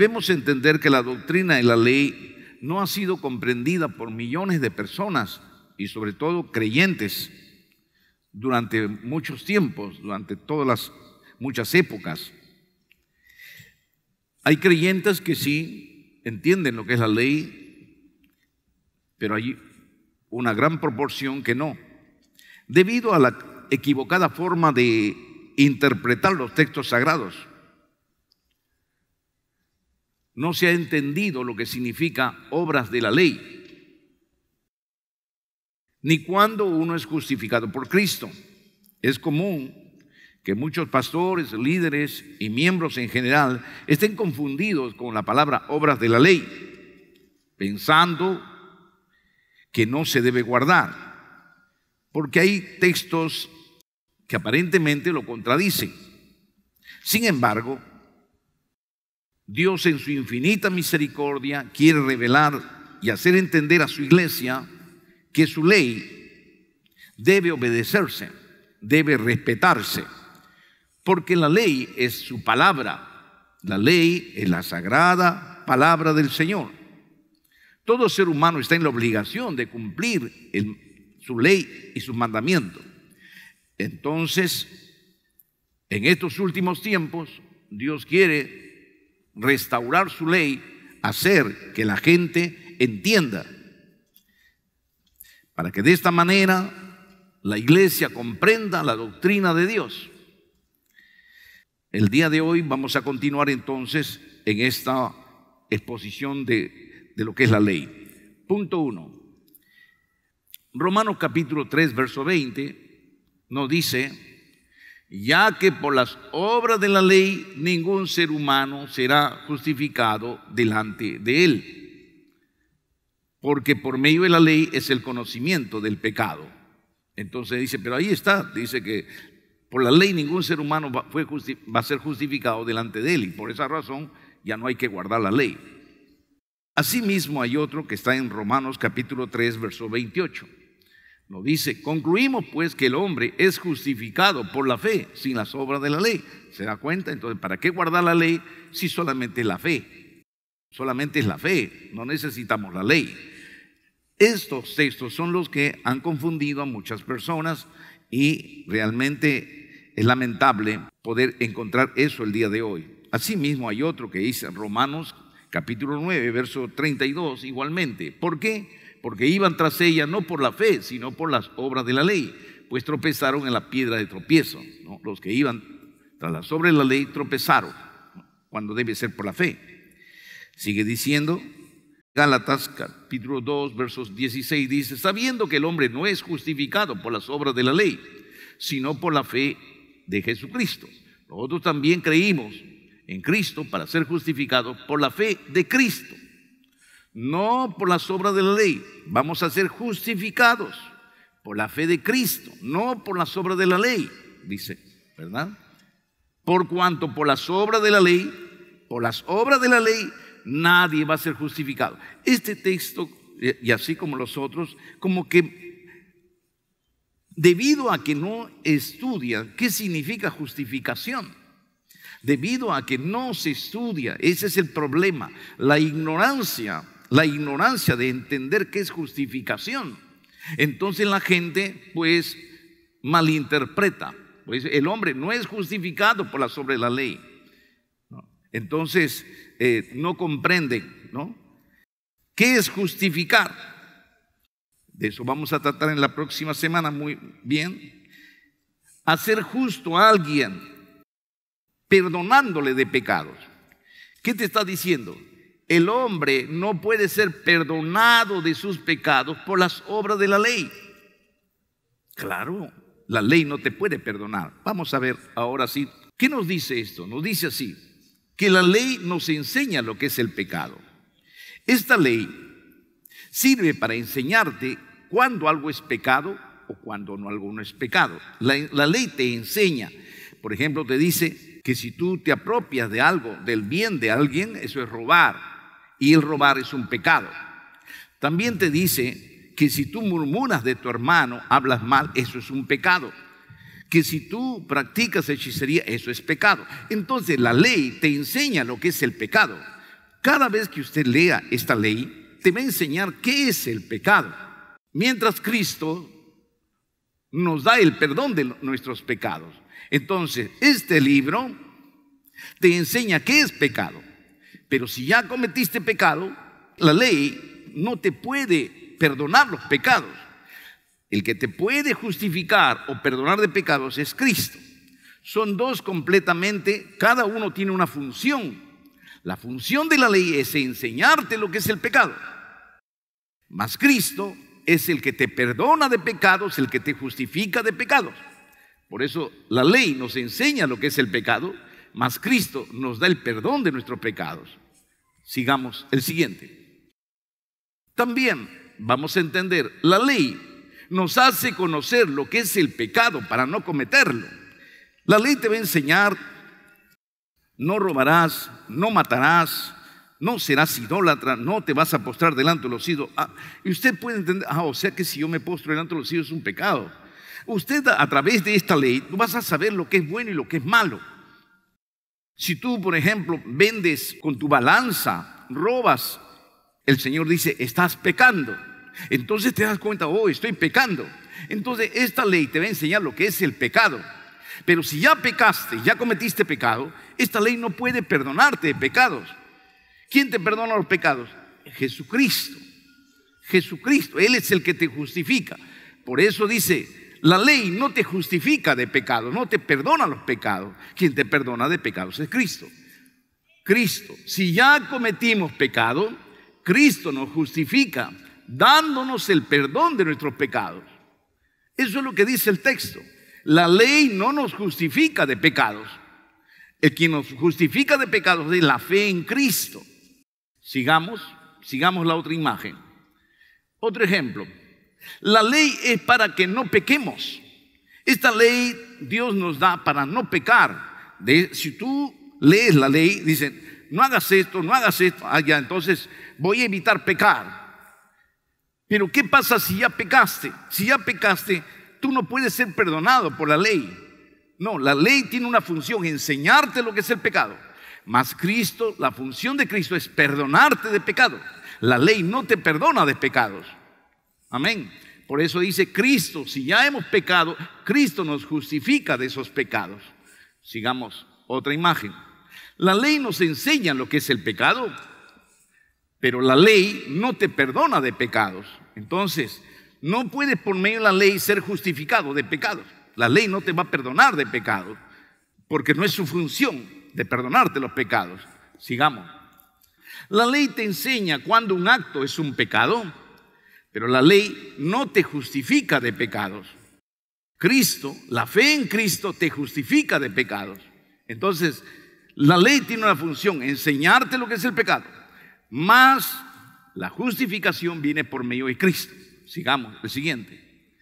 Debemos entender que la doctrina y la ley no ha sido comprendida por millones de personas y sobre todo creyentes durante muchos tiempos, durante todas las muchas épocas. Hay creyentes que sí entienden lo que es la ley, pero hay una gran proporción que no. Debido a la equivocada forma de interpretar los textos sagrados, no se ha entendido lo que significa obras de la ley, ni cuando uno es justificado por Cristo. Es común que muchos pastores, líderes y miembros en general estén confundidos con la palabra obras de la ley, pensando que no se debe guardar, porque hay textos que aparentemente lo contradicen. Sin embargo, Dios en su infinita misericordia quiere revelar y hacer entender a su iglesia que su ley debe obedecerse, debe respetarse, porque la ley es su palabra, la ley es la sagrada palabra del Señor. Todo ser humano está en la obligación de cumplir su ley y sus mandamientos. Entonces, en estos últimos tiempos, Dios quiere restaurar su ley, hacer que la gente entienda. Para que de esta manera la iglesia comprenda la doctrina de Dios. El día de hoy vamos a continuar entonces en esta exposición de, de lo que es la ley. Punto uno. Romanos capítulo 3, verso 20 nos dice, ya que por las obras de la ley ningún ser humano será justificado delante de él, porque por medio de la ley es el conocimiento del pecado. Entonces dice, pero ahí está, dice que por la ley ningún ser humano va, a ser justificado delante de él, y por esa razón ya no hay que guardar la ley. Asimismo hay otro que está en Romanos capítulo 3, verso 28 lo dice, concluimos pues que el hombre es justificado por la fe sin las obras de la ley. ¿Se da cuenta? Entonces, ¿para qué guardar la ley si solamente es la fe? Solamente es la fe, no necesitamos la ley. Estos textos son los que han confundido a muchas personas y realmente es lamentable poder encontrar eso el día de hoy. Asimismo hay otro que dice Romanos capítulo 9, verso 32 igualmente. ¿Por qué? porque iban tras ella no por la fe, sino por las obras de la ley, pues tropezaron en la piedra de tropiezo. Los que iban tras las obras de la ley tropezaron, cuando debe ser por la fe. Sigue diciendo, Gálatas capítulo 2, versos 16 dice, sabiendo que el hombre no es justificado por las obras de la ley, sino por la fe de Jesucristo. Nosotros también creímos en Cristo para ser justificados por la fe de Cristo no por las obras de la ley, vamos a ser justificados por la fe de Cristo, no por las obras de la ley, dice, ¿verdad? Por cuanto por las obras de la ley, por las obras de la ley, nadie va a ser justificado. Este texto, y así como los otros, como que debido a que no estudia qué significa justificación, debido a que no se estudia, ese es el problema, la ignorancia la ignorancia de entender qué es justificación. Entonces la gente pues malinterpreta. Pues el hombre no es justificado por la sobre la ley. Entonces eh, no comprenden, ¿no? ¿Qué es justificar? De eso vamos a tratar en la próxima semana muy bien. Hacer justo a alguien perdonándole de pecados. ¿Qué te está diciendo? el hombre no puede ser perdonado de sus pecados por las obras de la ley. Claro, la ley no te puede perdonar. Vamos a ver ahora sí. ¿Qué nos dice esto? Nos dice así, que la ley nos enseña lo que es el pecado. Esta ley sirve para enseñarte cuando algo es pecado o cuando no algo no es pecado. la ley te enseña. Por ejemplo, te dice que si tú te apropias de algo, del bien de alguien, eso es robar y el robar es un pecado. También te dice que si tú murmuras de tu hermano, hablas mal, eso es un pecado. Que si tú practicas hechicería, eso es pecado. Entonces la ley te enseña lo que es el pecado. Cada vez que usted lea esta ley, te va a enseñar qué es el pecado. Mientras Cristo nos da el perdón de nuestros pecados. Entonces, este libro te enseña qué es pecado. Pero si ya cometiste pecado, la ley no te puede perdonar los pecados. El que te puede justificar o perdonar de pecados es Cristo. Son dos completamente, cada uno tiene una función. La función de la ley es enseñarte lo que es el pecado. Mas Cristo es el que te perdona de pecados, el que te justifica de pecados. Por eso la ley nos enseña lo que es el pecado, mas Cristo nos da el perdón de nuestros pecados. Sigamos el siguiente. También vamos a entender, la ley nos hace conocer lo que es el pecado para no cometerlo. La ley te va a enseñar, no robarás, no matarás, no serás idólatra, no te vas a postrar delante de los hijos. Ah, y usted puede entender, ah, o sea que si yo me postro delante de los hijos es un pecado. Usted a través de esta ley vas a saber lo que es bueno y lo que es malo. Si tú, por ejemplo, vendes con tu balanza, robas, el Señor dice, estás pecando. Entonces te das cuenta, oh, estoy pecando. Entonces esta ley te va a enseñar lo que es el pecado. Pero si ya pecaste, ya cometiste pecado, esta ley no puede perdonarte de pecados. ¿Quién te perdona los pecados? Jesucristo. Jesucristo, Él es el que te justifica. Por eso dice, la ley no te justifica de pecado, no te perdona los pecados. Quien te perdona de pecados es Cristo. Cristo, si ya cometimos pecado, Cristo nos justifica dándonos el perdón de nuestros pecados. Eso es lo que dice el texto. La ley no nos justifica de pecados. El que nos justifica de pecados es la fe en Cristo. Sigamos, sigamos la otra imagen. Otro ejemplo, la ley es para que no pequemos. Esta ley Dios nos da para no pecar. De, si tú lees la ley, dicen, no hagas esto, no hagas esto, allá, ah, entonces voy a evitar pecar. Pero ¿qué pasa si ya pecaste? Si ya pecaste, tú no puedes ser perdonado por la ley. No, la ley tiene una función, enseñarte lo que es el pecado. Mas Cristo, la función de Cristo es perdonarte de pecado. La ley no te perdona de pecados. Amén. Por eso dice Cristo, si ya hemos pecado, Cristo nos justifica de esos pecados. Sigamos otra imagen. La ley nos enseña lo que es el pecado, pero la ley no te perdona de pecados. Entonces, no puedes por medio de la ley ser justificado de pecados. La ley no te va a perdonar de pecados, porque no es su función de perdonarte los pecados. Sigamos. La ley te enseña cuando un acto es un pecado, pero la ley no te justifica de pecados. Cristo, la fe en Cristo te justifica de pecados. Entonces, la ley tiene una función, enseñarte lo que es el pecado. Más la justificación viene por medio de Cristo. Sigamos, el siguiente.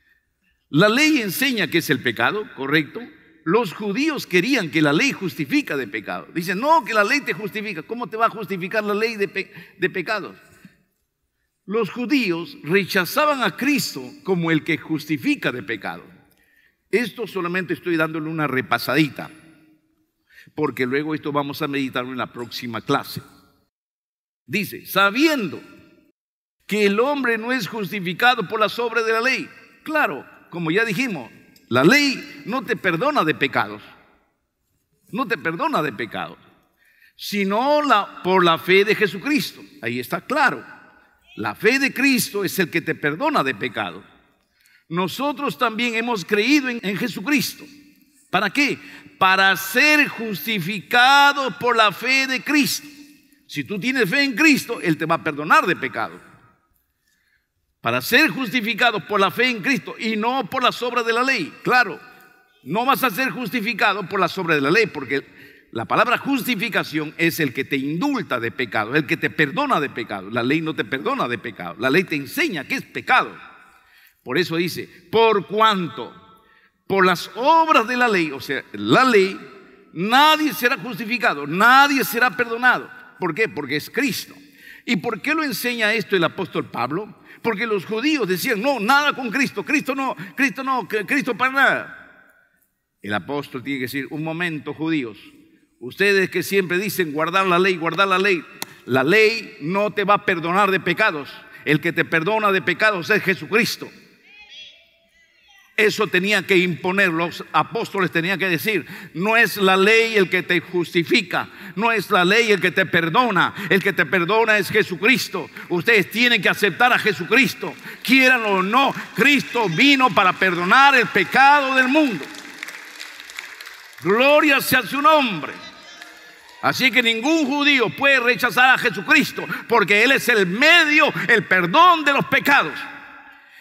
La ley enseña que es el pecado, correcto. Los judíos querían que la ley justifica de pecado. Dicen, no, que la ley te justifica. ¿Cómo te va a justificar la ley de pecados? los judíos rechazaban a Cristo como el que justifica de pecado. Esto solamente estoy dándole una repasadita, porque luego esto vamos a meditarlo en la próxima clase. Dice, sabiendo que el hombre no es justificado por la obras de la ley. Claro, como ya dijimos, la ley no te perdona de pecados, no te perdona de pecados, sino la, por la fe de Jesucristo. Ahí está claro. La fe de Cristo es el que te perdona de pecado. Nosotros también hemos creído en, Jesucristo. ¿Para qué? Para ser justificado por la fe de Cristo. Si tú tienes fe en Cristo, Él te va a perdonar de pecado. Para ser justificado por la fe en Cristo y no por las obras de la ley. Claro, no vas a ser justificado por las obras de la ley, porque la palabra justificación es el que te indulta de pecado, el que te perdona de pecado. La ley no te perdona de pecado, la ley te enseña que es pecado. Por eso dice, por cuanto, por las obras de la ley, o sea, la ley, nadie será justificado, nadie será perdonado. ¿Por qué? Porque es Cristo. ¿Y por qué lo enseña esto el apóstol Pablo? Porque los judíos decían, no, nada con Cristo, Cristo no, Cristo no, Cristo para nada. El apóstol tiene que decir, un momento judíos, Ustedes que siempre dicen guardar la ley, guardar la ley, la ley no te va a perdonar de pecados. El que te perdona de pecados es Jesucristo. Eso tenía que imponer, los apóstoles tenían que decir, no es la ley el que te justifica, no es la ley el que te perdona, el que te perdona es Jesucristo. Ustedes tienen que aceptar a Jesucristo, quieran o no, Cristo vino para perdonar el pecado del mundo. Gloria sea su nombre. Así que ningún judío puede rechazar a Jesucristo porque Él es el medio, el perdón de los pecados.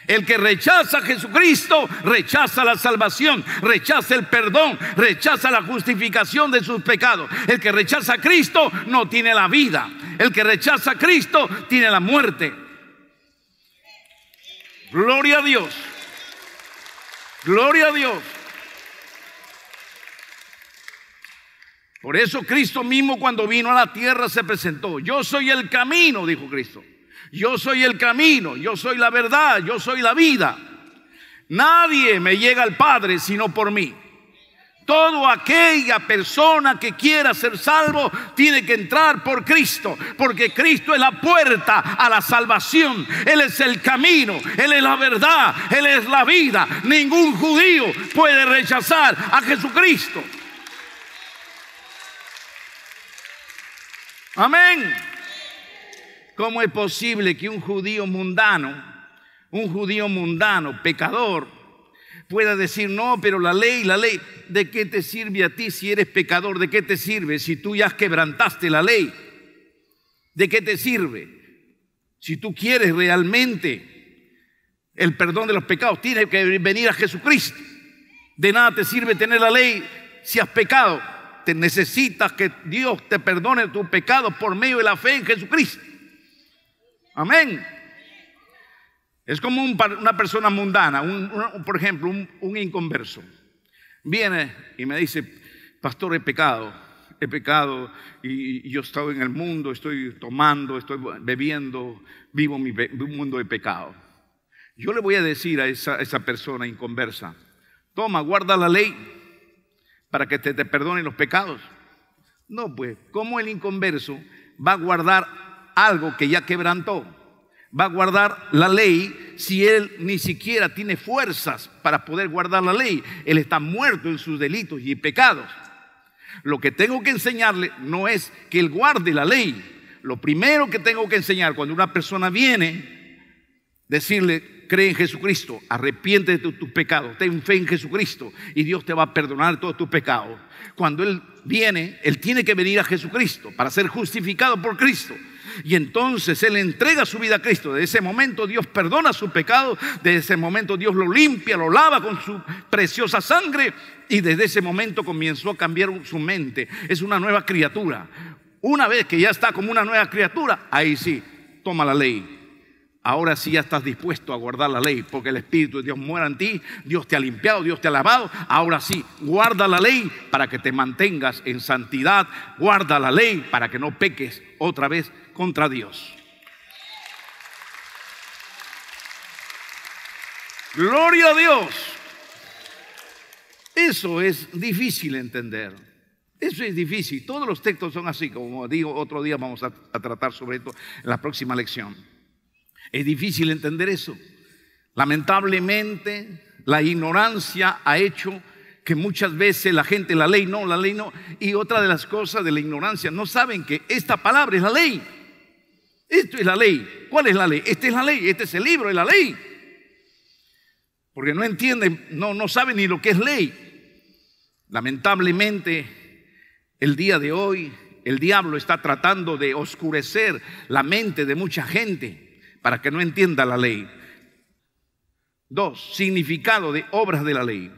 El que rechaza a Jesucristo rechaza la salvación, rechaza el perdón, rechaza la justificación de sus pecados. El que rechaza a Cristo no tiene la vida. El que rechaza a Cristo tiene la muerte. Gloria a Dios. Gloria a Dios. Por eso Cristo mismo cuando vino a la tierra se presentó. Yo soy el camino, dijo Cristo. Yo soy el camino, yo soy la verdad, yo soy la vida. Nadie me llega al Padre sino por mí. Todo aquella persona que quiera ser salvo tiene que entrar por Cristo, porque Cristo es la puerta a la salvación. Él es el camino, Él es la verdad, Él es la vida. Ningún judío puede rechazar a Jesucristo. Amén. ¿Cómo es posible que un judío mundano, un judío mundano, pecador, pueda decir, no, pero la ley, la ley, ¿de qué te sirve a ti si eres pecador? ¿De qué te sirve si tú ya quebrantaste la ley? ¿De qué te sirve? Si tú quieres realmente el perdón de los pecados, tienes que venir a Jesucristo. De nada te sirve tener la ley si has pecado necesitas que Dios te perdone tus pecados por medio de la fe en Jesucristo. Amén. Es como una persona mundana, por ejemplo, un, inconverso. Viene y me dice, pastor, he pecado, he pecado y, yo yo estado en el mundo, estoy tomando, estoy bebiendo, vivo mi, un mundo de pecado. Yo le voy a decir a esa, a esa persona inconversa, toma, guarda la ley, para que te, te perdonen los pecados. No, pues, ¿cómo el inconverso va a guardar algo que ya quebrantó? Va a guardar la ley si él ni siquiera tiene fuerzas para poder guardar la ley. Él está muerto en sus delitos y pecados. Lo que tengo que enseñarle no es que él guarde la ley. Lo primero que tengo que enseñar cuando una persona viene, decirle, cree en Jesucristo, arrepiente de tus pecados, ten fe en Jesucristo y Dios te va a perdonar todos tus pecados. Cuando Él viene, Él tiene que venir a Jesucristo para ser justificado por Cristo. Y entonces Él entrega su vida a Cristo. De ese momento Dios perdona su pecado. Desde ese momento Dios lo limpia, lo lava con su preciosa sangre. Y desde ese momento comenzó a cambiar su mente. Es una nueva criatura. Una vez que ya está como una nueva criatura, ahí sí, toma la ley ahora sí ya estás dispuesto a guardar la ley, porque el Espíritu de Dios muera en ti, Dios te ha limpiado, Dios te ha lavado, ahora sí, guarda la ley para que te mantengas en santidad, guarda la ley para que no peques otra vez contra Dios. Gloria a Dios. Eso es difícil entender. Eso es difícil. Todos los textos son así, como digo, otro día vamos a, a tratar sobre esto en la próxima lección. Es difícil entender eso. Lamentablemente, la ignorancia ha hecho que muchas veces la gente, la ley no, la ley no. Y otra de las cosas de la ignorancia, no saben que esta palabra es la ley. Esto es la ley. ¿Cuál es la ley? Esta es la ley, este es el libro, de la ley. Porque no entienden, no, no saben ni lo que es ley. Lamentablemente, el día de hoy, el diablo está tratando de oscurecer la mente de mucha gente para que no entienda la ley. Dos, significado de obras de la ley.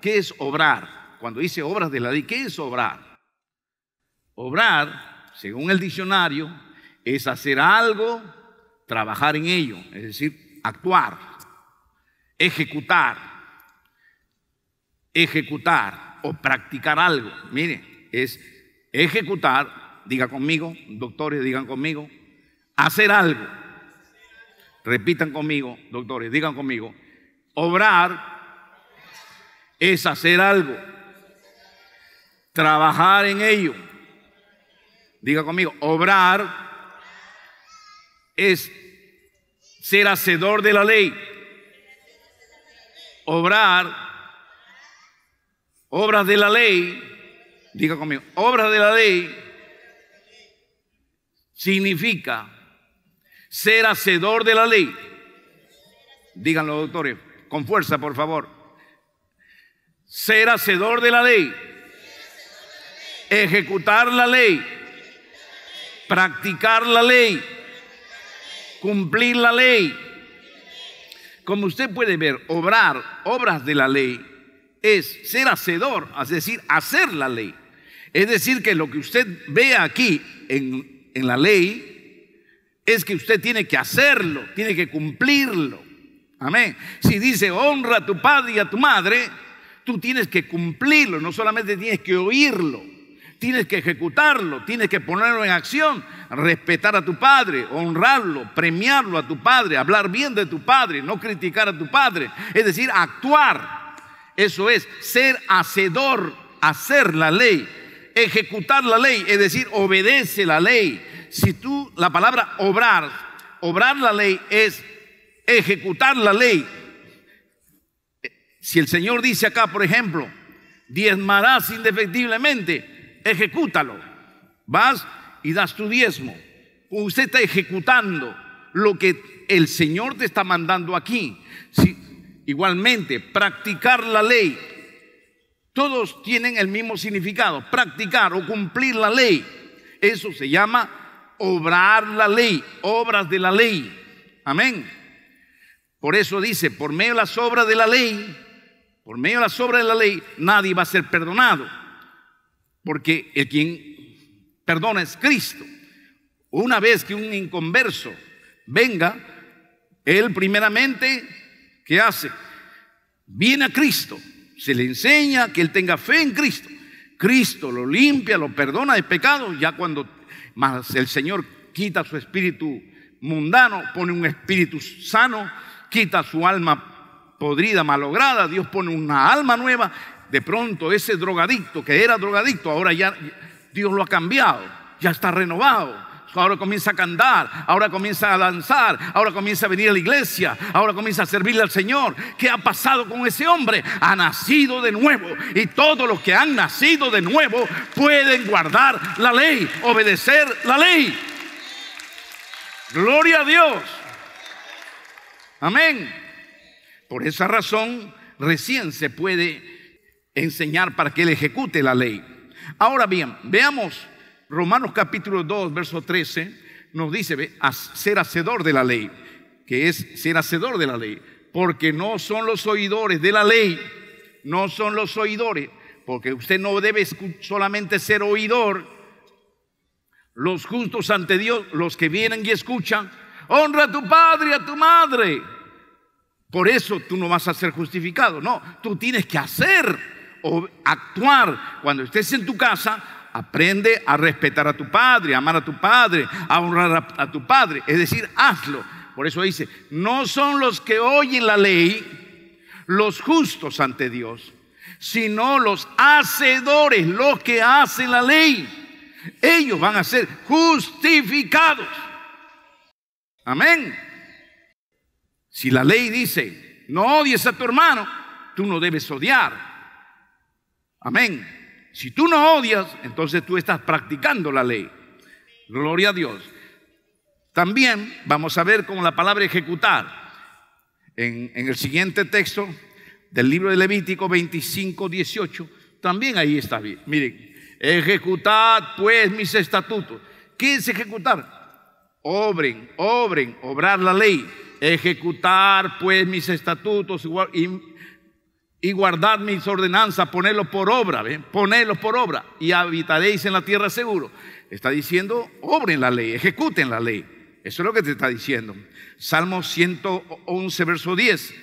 ¿Qué es obrar? Cuando dice obras de la ley, ¿qué es obrar? Obrar, según el diccionario, es hacer algo, trabajar en ello, es decir, actuar, ejecutar, ejecutar o practicar algo. Mire, es ejecutar, diga conmigo, doctores digan conmigo, hacer algo Repitan conmigo, doctores, digan conmigo. Obrar es hacer algo. Trabajar en ello. Diga conmigo, obrar es ser hacedor de la ley. Obrar, obras de la ley, diga conmigo, obras de la ley significa ser hacedor de la ley. Díganlo, doctores, con fuerza, por favor. Ser hacedor de la ley. Ejecutar la ley. Practicar la ley. Cumplir la ley. Como usted puede ver, obrar obras de la ley es ser hacedor, es decir, hacer la ley. Es decir, que lo que usted ve aquí en, en la ley, es que usted tiene que hacerlo, tiene que cumplirlo. Amén. Si dice honra a tu padre y a tu madre, tú tienes que cumplirlo, no solamente tienes que oírlo, tienes que ejecutarlo, tienes que ponerlo en acción, respetar a tu padre, honrarlo, premiarlo a tu padre, hablar bien de tu padre, no criticar a tu padre, es decir, actuar. Eso es ser hacedor, hacer la ley, ejecutar la ley, es decir, obedece la ley, si tú, la palabra obrar, obrar la ley es ejecutar la ley. Si el Señor dice acá, por ejemplo, diezmarás indefectiblemente, ejecútalo. Vas y das tu diezmo. Usted está ejecutando lo que el Señor te está mandando aquí. igualmente, practicar la ley. Todos tienen el mismo significado. Practicar o cumplir la ley. Eso se llama obrar la ley, obras de la ley. Amén. Por eso dice, por medio de las obras de la ley, por medio de las obras de la ley, nadie va a ser perdonado. Porque el quien perdona es Cristo. Una vez que un inconverso venga, él primeramente, ¿qué hace? Viene a Cristo, se le enseña que él tenga fe en Cristo. Cristo lo limpia, lo perdona de pecado. Ya cuando mas el Señor quita su espíritu mundano, pone un espíritu sano, quita su alma podrida, malograda, Dios pone una alma nueva. De pronto ese drogadicto que era drogadicto, ahora ya Dios lo ha cambiado, ya está renovado ahora comienza a cantar, ahora comienza a danzar, ahora comienza a venir a la iglesia, ahora comienza a servirle al Señor. ¿Qué ha pasado con ese hombre? Ha nacido de nuevo y todos los que han nacido de nuevo pueden guardar la ley, obedecer la ley. Gloria a Dios. Amén. Por esa razón recién se puede enseñar para que él ejecute la ley. Ahora bien, veamos Romanos capítulo 2, verso 13, nos dice, ser hacedor de la ley, que es ser hacedor de la ley, porque no son los oidores de la ley, no son los oidores, porque usted no debe solamente ser oidor, los justos ante Dios, los que vienen y escuchan, honra a tu padre y a tu madre. Por eso tú no vas a ser justificado, no, tú tienes que hacer o actuar. Cuando estés en tu casa, Aprende a respetar a tu padre, a amar a tu padre, a honrar a, tu padre. Es decir, hazlo. Por eso dice, no son los que oyen la ley los justos ante Dios, sino los hacedores, los que hacen la ley. Ellos van a ser justificados. Amén. Si la ley dice, no odies a tu hermano, tú no debes odiar. Amén. Si tú no odias, entonces tú estás practicando la ley. Gloria a Dios. También vamos a ver con la palabra ejecutar. En, el siguiente texto del libro de Levítico 25, 18, también ahí está bien. Miren, ejecutad pues mis estatutos. ¿Qué es ejecutar? Obren, obren, obrar la ley. Ejecutar pues mis estatutos igual, y y guardad mis ordenanzas, ponedlo por obra, ¿ven? ponedlo por obra y habitaréis en la tierra seguro. Está diciendo, obren la ley, ejecuten la ley. Eso es lo que te está diciendo. Salmo 111, verso 10.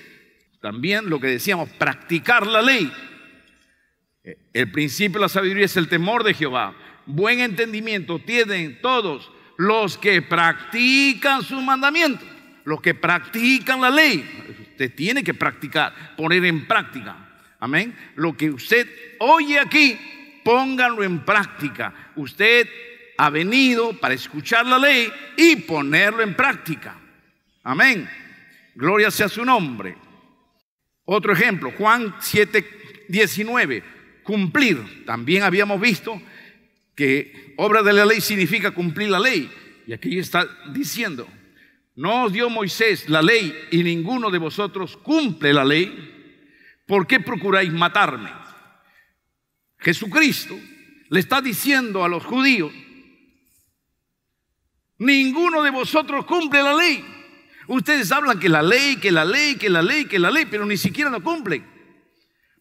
También lo que decíamos, practicar la ley. Eh, el principio de la sabiduría es el temor de Jehová. Buen entendimiento tienen todos los que practican sus mandamientos, los que practican la ley. Usted tiene que practicar, poner en práctica. Amén. Lo que usted oye aquí, póngalo en práctica. Usted ha venido para escuchar la ley y ponerlo en práctica. Amén. Gloria sea su nombre. Otro ejemplo, Juan 7, 19. Cumplir. También habíamos visto que obra de la ley significa cumplir la ley. Y aquí está diciendo, no os dio Moisés la ley y ninguno de vosotros cumple la ley. ¿Por qué procuráis matarme? Jesucristo le está diciendo a los judíos, ninguno de vosotros cumple la ley. Ustedes hablan que la ley, que la ley, que la ley, que la ley, pero ni siquiera la cumplen.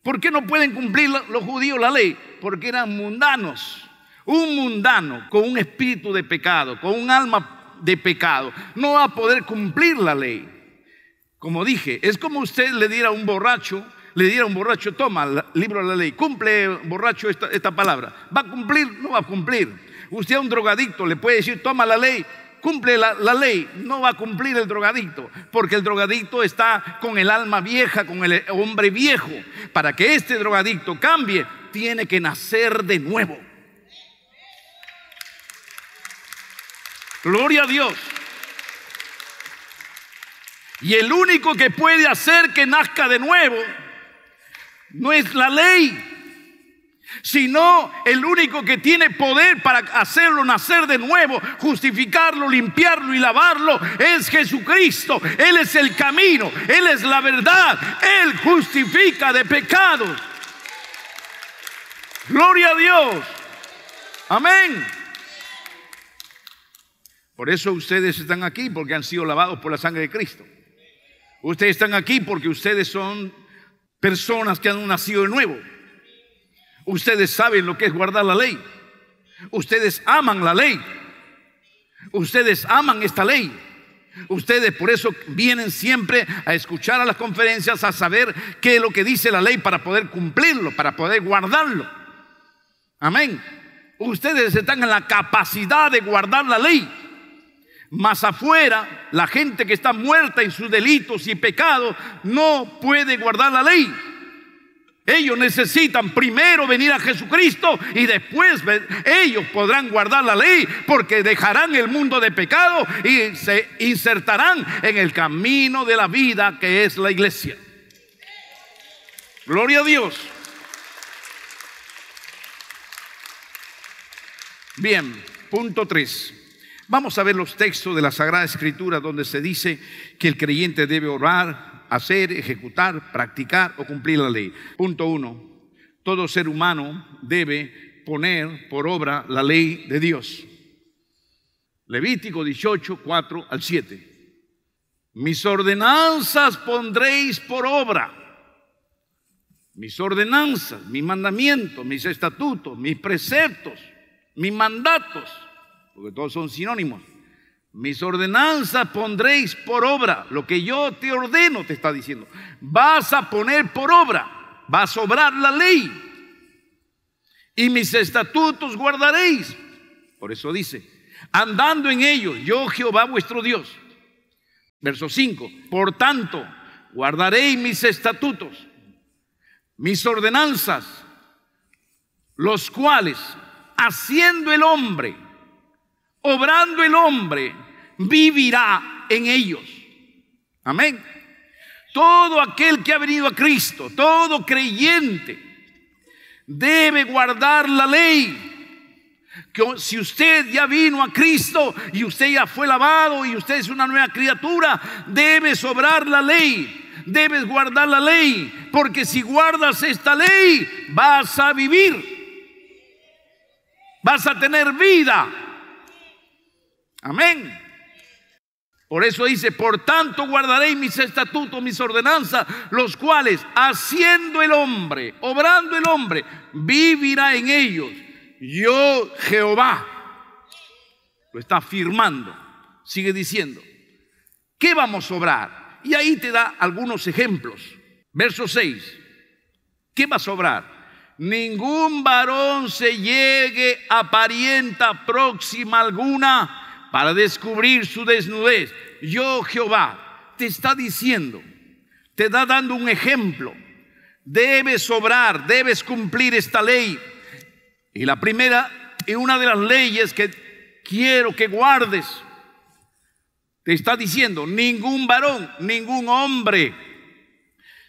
¿Por qué no pueden cumplir los judíos la ley? Porque eran mundanos. Un mundano con un espíritu de pecado, con un alma de pecado. No va a poder cumplir la ley. Como dije, es como usted le diera a un borracho, le diera a un borracho, toma, el libro de la ley, cumple borracho esta, palabra. ¿Va a cumplir? No va a cumplir. Usted a un drogadicto le puede decir, toma la ley, cumple la, ley, no va a cumplir el drogadicto, porque el drogadicto está con el alma vieja, con el hombre viejo. Para que este drogadicto cambie, tiene que nacer de nuevo. Gloria a Dios. Y el único que puede hacer que nazca de nuevo no es la ley, sino el único que tiene poder para hacerlo nacer de nuevo, justificarlo, limpiarlo y lavarlo, es Jesucristo. Él es el camino, Él es la verdad, Él justifica de pecados. Gloria a Dios. Amén. Por eso ustedes están aquí, porque han sido lavados por la sangre de Cristo. Ustedes están aquí porque ustedes son personas que han nacido de nuevo. Ustedes saben lo que es guardar la ley. Ustedes aman la ley. Ustedes aman esta ley. Ustedes por eso vienen siempre a escuchar a las conferencias, a saber qué es lo que dice la ley para poder cumplirlo, para poder guardarlo. Amén. Ustedes están en la capacidad de guardar la ley. Más afuera, la gente que está muerta en sus delitos y pecados no puede guardar la ley. Ellos necesitan primero venir a Jesucristo y después ellos podrán guardar la ley porque dejarán el mundo de pecado y se insertarán en el camino de la vida que es la iglesia. Gloria a Dios. Bien, punto 3. Vamos a ver los textos de la Sagrada Escritura donde se dice que el creyente debe orar, hacer, ejecutar, practicar o cumplir la ley. Punto uno. Todo ser humano debe poner por obra la ley de Dios. Levítico 18, 4 al 7. Mis ordenanzas pondréis por obra. Mis ordenanzas, mis mandamientos, mis estatutos, mis preceptos, mis mandatos porque todos son sinónimos. Mis ordenanzas pondréis por obra. Lo que yo te ordeno, te está diciendo. Vas a poner por obra. Vas a obrar la ley. Y mis estatutos guardaréis. Por eso dice, andando en ellos, yo Jehová vuestro Dios. Verso 5. Por tanto, guardaréis mis estatutos, mis ordenanzas, los cuales, haciendo el hombre, obrando el hombre, vivirá en ellos. Amén. Todo aquel que ha venido a Cristo, todo creyente, debe guardar la ley. Que si usted ya vino a Cristo y usted ya fue lavado y usted es una nueva criatura, debe sobrar la ley. Debes guardar la ley, porque si guardas esta ley, vas a vivir. Vas a tener vida Amén. Por eso dice, por tanto guardaréis mis estatutos, mis ordenanzas, los cuales haciendo el hombre, obrando el hombre, vivirá en ellos. Yo Jehová lo está afirmando. Sigue diciendo, ¿qué vamos a obrar? Y ahí te da algunos ejemplos. Verso 6, ¿qué va a obrar? Ningún varón se llegue a parienta próxima alguna para descubrir su desnudez. Yo, Jehová, te está diciendo, te está dando un ejemplo. Debes obrar, debes cumplir esta ley. Y la primera y una de las leyes que quiero que guardes, te está diciendo, ningún varón, ningún hombre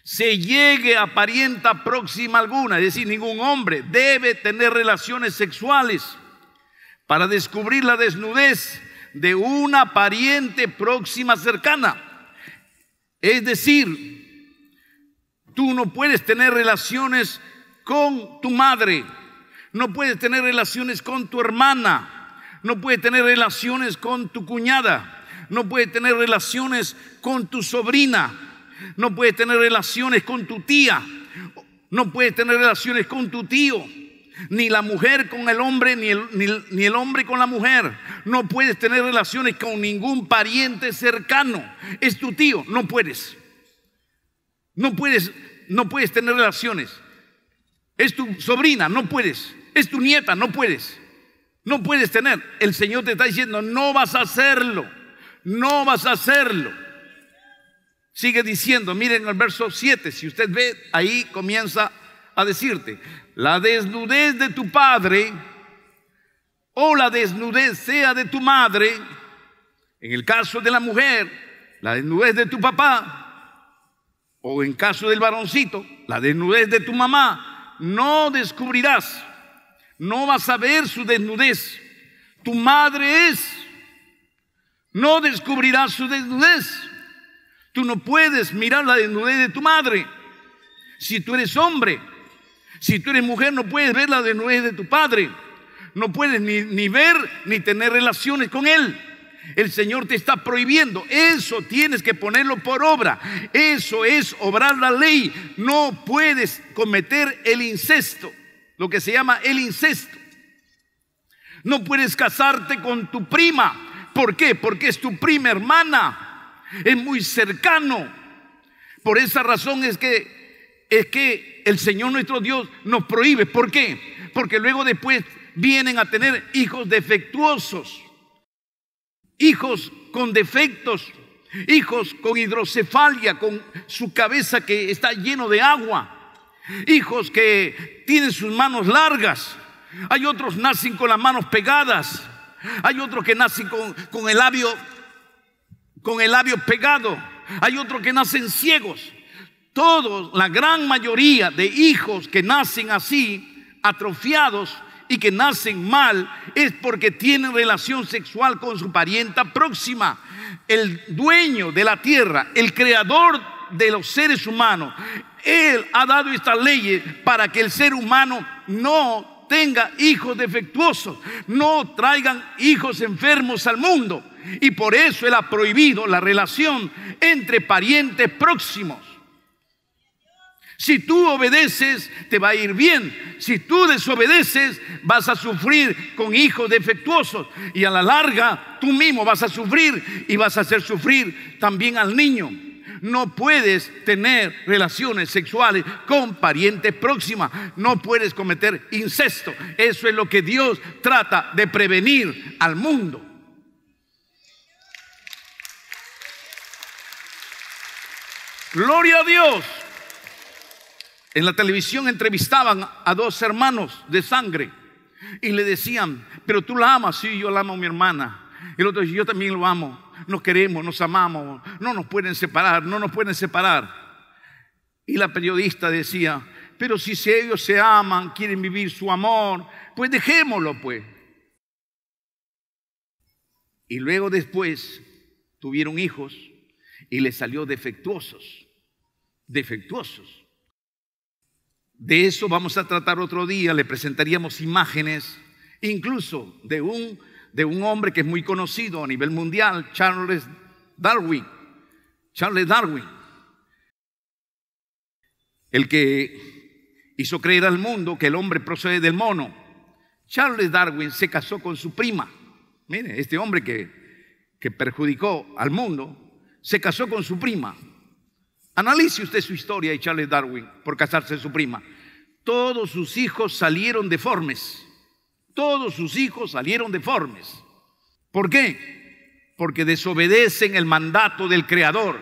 se llegue a parienta próxima alguna, es decir, ningún hombre debe tener relaciones sexuales para descubrir la desnudez de una pariente próxima cercana. Es decir, tú no puedes tener relaciones con tu madre, no puedes tener relaciones con tu hermana, no puedes tener relaciones con tu cuñada, no puedes tener relaciones con tu sobrina, no puedes tener relaciones con tu tía, no puedes tener relaciones con tu tío ni la mujer con el hombre, ni el, el, hombre con la mujer. No puedes tener relaciones con ningún pariente cercano. Es tu tío, no puedes. No puedes, no puedes tener relaciones. Es tu sobrina, no puedes. Es tu nieta, no puedes. No puedes tener. El Señor te está diciendo, no vas a hacerlo. No vas a hacerlo. Sigue diciendo, miren el verso 7, si usted ve, ahí comienza a decirte, la desnudez de tu padre o la desnudez sea de tu madre, en el caso de la mujer, la desnudez de tu papá, o en caso del varoncito, la desnudez de tu mamá, no descubrirás, no vas a ver su desnudez. Tu madre es, no descubrirás su desnudez. Tú no puedes mirar la desnudez de tu madre si tú eres hombre. Si tú eres mujer, no puedes ver la desnudez de tu padre. No puedes ni, ni ver ni tener relaciones con él. El Señor te está prohibiendo. Eso tienes que ponerlo por obra. Eso es obrar la ley. No puedes cometer el incesto, lo que se llama el incesto. No puedes casarte con tu prima. ¿Por qué? Porque es tu prima hermana. Es muy cercano. Por esa razón es que es que el Señor nuestro Dios nos prohíbe. ¿Por qué? Porque luego después vienen a tener hijos defectuosos, hijos con defectos, hijos con hidrocefalia, con su cabeza que está lleno de agua, hijos que tienen sus manos largas. Hay otros nacen con las manos pegadas. Hay otros que nacen con, con el labio con el labio pegado. Hay otros que nacen ciegos. Todos, la gran mayoría de hijos que nacen así, atrofiados y que nacen mal, es porque tienen relación sexual con su parienta próxima. El dueño de la tierra, el creador de los seres humanos, él ha dado estas leyes para que el ser humano no tenga hijos defectuosos, no traigan hijos enfermos al mundo. Y por eso Él ha prohibido la relación entre parientes próximos. Si tú obedeces, te va a ir bien. Si tú desobedeces, vas a sufrir con hijos defectuosos. Y a la larga, tú mismo vas a sufrir y vas a hacer sufrir también al niño. No puedes tener relaciones sexuales con parientes próximas. No puedes cometer incesto. Eso es lo que Dios trata de prevenir al mundo. Gloria a Dios. En la televisión entrevistaban a dos hermanos de sangre y le decían, pero tú la amas, sí, yo la amo a mi hermana. Y el otro dice, yo también lo amo, nos queremos, nos amamos, no nos pueden separar, no nos pueden separar. Y la periodista decía, pero si ellos se aman, quieren vivir su amor, pues dejémoslo pues. Y luego después tuvieron hijos y les salió defectuosos, defectuosos. De eso vamos a tratar otro día, le presentaríamos imágenes, incluso de un, de un hombre que es muy conocido a nivel mundial, Charles Darwin. Charles Darwin, el que hizo creer al mundo que el hombre procede del mono. Charles Darwin se casó con su prima. Mire, este hombre que, que perjudicó al mundo, se casó con su prima. Analice usted su historia de Charles Darwin por casarse con su prima todos sus hijos salieron deformes. Todos sus hijos salieron deformes. ¿Por qué? Porque desobedecen el mandato del Creador.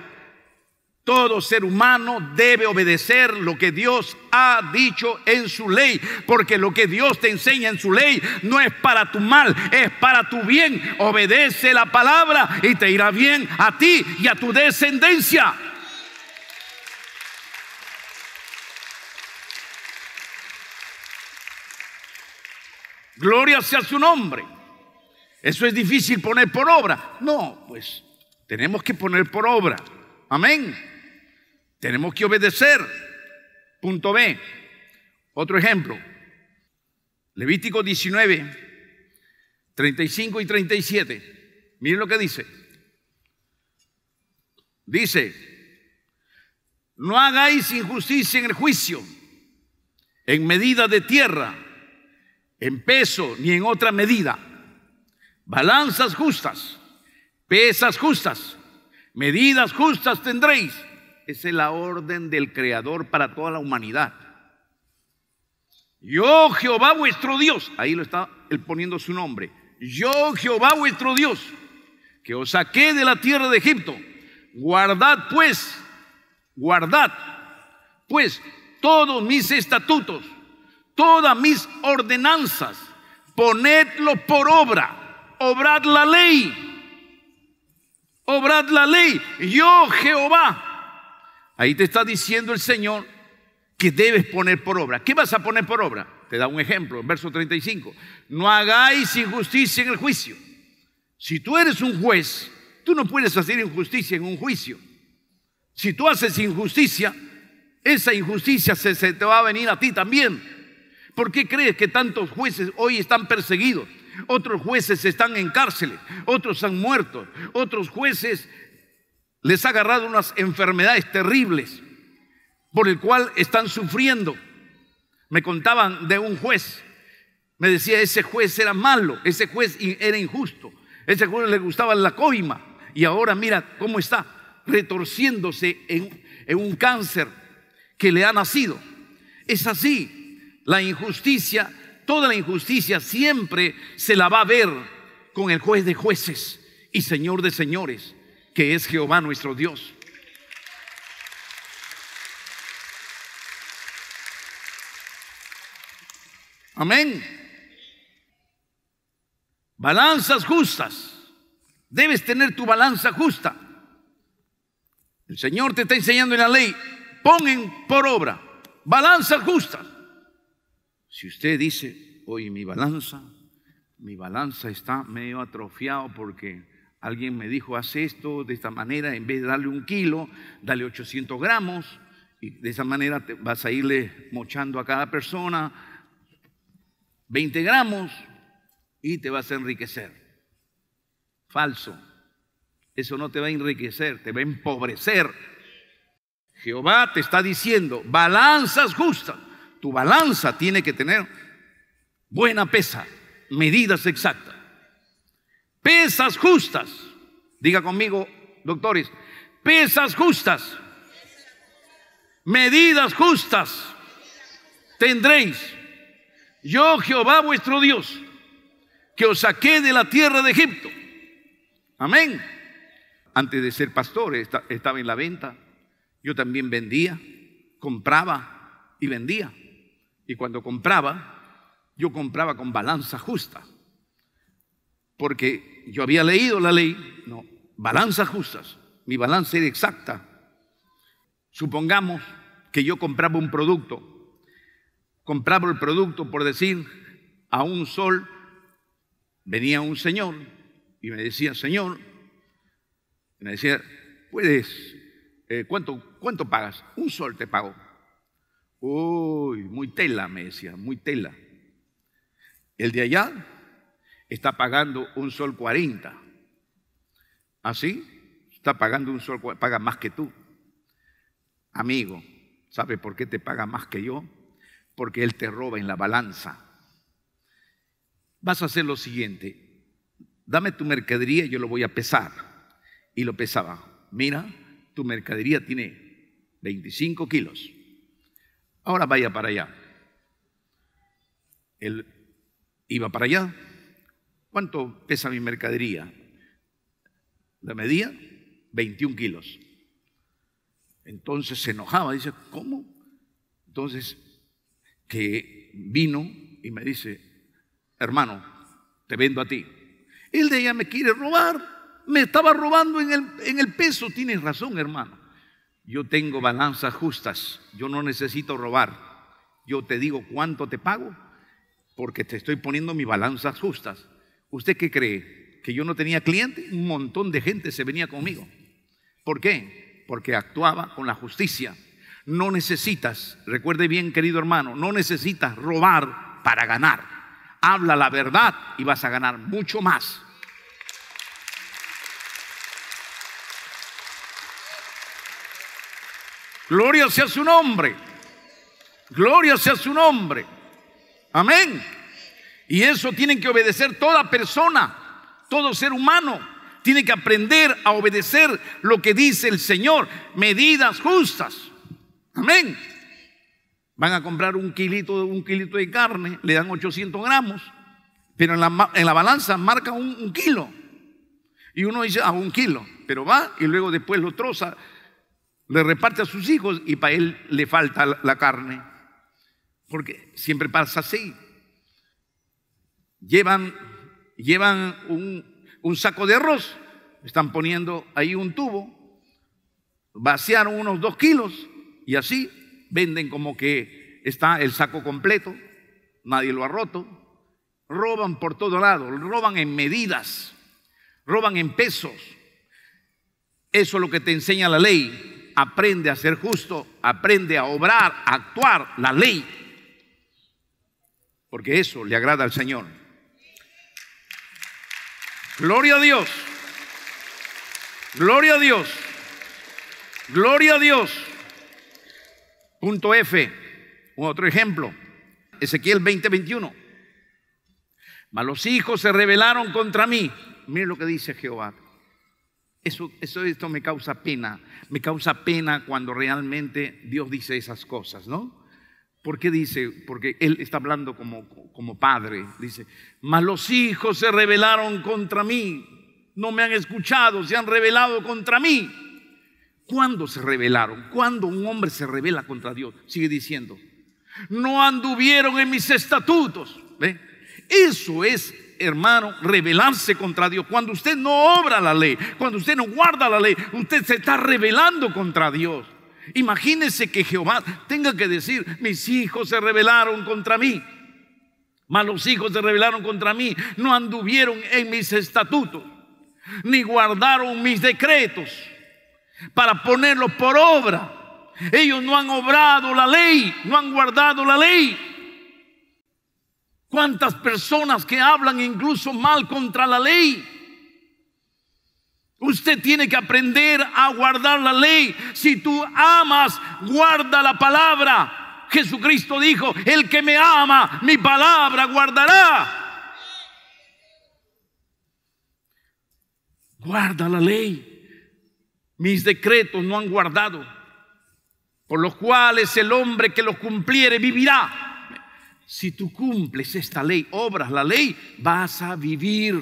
Todo ser humano debe obedecer lo que Dios ha dicho en su ley, porque lo que Dios te enseña en su ley no es para tu mal, es para tu bien. Obedece la palabra y te irá bien a ti y a tu descendencia. Gloria sea su nombre. Eso es difícil poner por obra. No, pues tenemos que poner por obra. Amén. Tenemos que obedecer. Punto B. Otro ejemplo. Levítico 19, 35 y 37. Miren lo que dice. Dice, no hagáis injusticia en el juicio, en medida de tierra en peso ni en otra medida. Balanzas justas, pesas justas, medidas justas tendréis. es la orden del Creador para toda la humanidad. Yo Jehová vuestro Dios, ahí lo está poniendo su nombre. Yo Jehová vuestro Dios, que os saqué de la tierra de Egipto. Guardad pues, guardad pues todos mis estatutos todas mis ordenanzas, ponedlo por obra, obrad la ley, obrad la ley, yo Jehová. Ahí te está diciendo el Señor que debes poner por obra. ¿Qué vas a poner por obra? Te da un ejemplo, en verso 35. No hagáis injusticia en el juicio. Si tú eres un juez, tú no puedes hacer injusticia en un juicio. Si tú haces injusticia, esa injusticia se te va a venir a ti también. ¿Por qué crees que tantos jueces hoy están perseguidos? Otros jueces están en cárceles, otros han muerto, otros jueces les ha agarrado unas enfermedades terribles por el cual están sufriendo. Me contaban de un juez, me decía, ese juez era malo, ese juez era injusto, ese juez le gustaba la coima y ahora mira cómo está retorciéndose en, en un cáncer que le ha nacido. Es así, la injusticia, toda la injusticia siempre se la va a ver con el juez de jueces y señor de señores, que es Jehová nuestro Dios. Amén. Balanzas justas. Debes tener tu balanza justa. El Señor te está enseñando en la ley. Pongan por obra. Balanzas justas. Si usted dice, oye, mi balanza, mi balanza está medio atrofiado porque alguien me dijo, haz esto de esta manera, en vez de darle un kilo, dale 800 gramos, y de esa manera te vas a irle mochando a cada persona 20 gramos y te vas a enriquecer. Falso. Eso no te va a enriquecer, te va a empobrecer. Jehová te está diciendo, balanzas justas. Tu balanza tiene que tener buena pesa, medidas exactas, pesas justas. Diga conmigo, doctores, pesas justas, medidas justas tendréis. Yo, Jehová vuestro Dios, que os saqué de la tierra de Egipto. Amén. Antes de ser pastor estaba en la venta. Yo también vendía, compraba y vendía. Y cuando compraba, yo compraba con balanza justa, porque yo había leído la ley, no, balanzas justas, mi balanza era exacta. Supongamos que yo compraba un producto, compraba el producto, por decir, a un sol, venía un señor y me decía, señor, me decía, puedes, eh, ¿cuánto, ¿cuánto pagas? Un sol te pago. Uy, muy tela, me decía, muy tela. El de allá está pagando un sol 40. Así ¿Ah, está pagando un sol, paga más que tú. Amigo, ¿sabe por qué te paga más que yo? Porque él te roba en la balanza. Vas a hacer lo siguiente, dame tu mercadería y yo lo voy a pesar. Y lo pesaba, mira, tu mercadería tiene 25 kilos Ahora vaya para allá. Él iba para allá. ¿Cuánto pesa mi mercadería? La medía 21 kilos. Entonces se enojaba, dice, ¿cómo? Entonces, que vino y me dice, hermano, te vendo a ti. Él de ella me quiere robar, me estaba robando el, en el peso, tienes razón, hermano yo tengo balanzas justas, yo no necesito robar, yo te digo cuánto te pago porque te estoy poniendo mis balanzas justas. ¿Usted qué cree? ¿Que yo no tenía cliente? Un montón de gente se venía conmigo. ¿Por qué? Porque actuaba con la justicia. No necesitas, recuerde bien querido hermano, no necesitas robar para ganar. Habla la verdad y vas a ganar mucho más Gloria sea su nombre. Gloria sea su nombre. Amén. Y eso tiene que obedecer toda persona, todo ser humano. Tiene que aprender a obedecer lo que dice el Señor. Medidas justas. Amén. Van a comprar un kilito, un kilito de carne, le dan 800 gramos, pero en la, balanza marca un, kilo. Y uno dice, a ah, un kilo, pero va y luego después lo troza le reparte a sus hijos y para él le falta la carne. Porque siempre pasa así. Llevan, llevan un, un saco de arroz, están poniendo ahí un tubo, vaciaron unos dos kilos y así venden como que está el saco completo, nadie lo ha roto. Roban por todo lado, roban en medidas, roban en pesos. Eso es lo que te enseña la ley aprende a ser justo, aprende a obrar, a actuar la ley. Porque eso le agrada al Señor. Gloria a Dios. Gloria a Dios. Gloria a Dios. Punto F. Otro ejemplo. Ezequiel 20:21. Mas los hijos se rebelaron contra mí. Miren lo que dice Jehová. Eso, esto me causa pena. Me causa pena cuando realmente Dios dice esas cosas, ¿no? ¿Por qué dice? Porque Él está hablando como, como padre. Dice, mas los hijos se rebelaron contra mí. No me han escuchado, se han rebelado contra mí. ¿Cuándo se rebelaron? ¿Cuándo un hombre se rebela contra Dios? Sigue diciendo, no anduvieron en mis estatutos. Eso es hermano, rebelarse contra Dios. Cuando usted no obra la ley, cuando usted no guarda la ley, usted se está rebelando contra Dios. Imagínese que Jehová tenga que decir, mis hijos se rebelaron contra mí. Malos hijos se rebelaron contra mí, no anduvieron en mis estatutos, ni guardaron mis decretos para ponerlos por obra. Ellos no han obrado la ley, no han guardado la ley. Cuántas personas que hablan incluso mal contra la ley. Usted tiene que aprender a guardar la ley. Si tú amas, guarda la palabra. Jesucristo dijo, el que me ama, mi palabra guardará. Guarda la ley. Mis decretos no han guardado, por los cuales el hombre que los cumpliere vivirá si tú cumples esta ley, obras la ley, vas a vivir.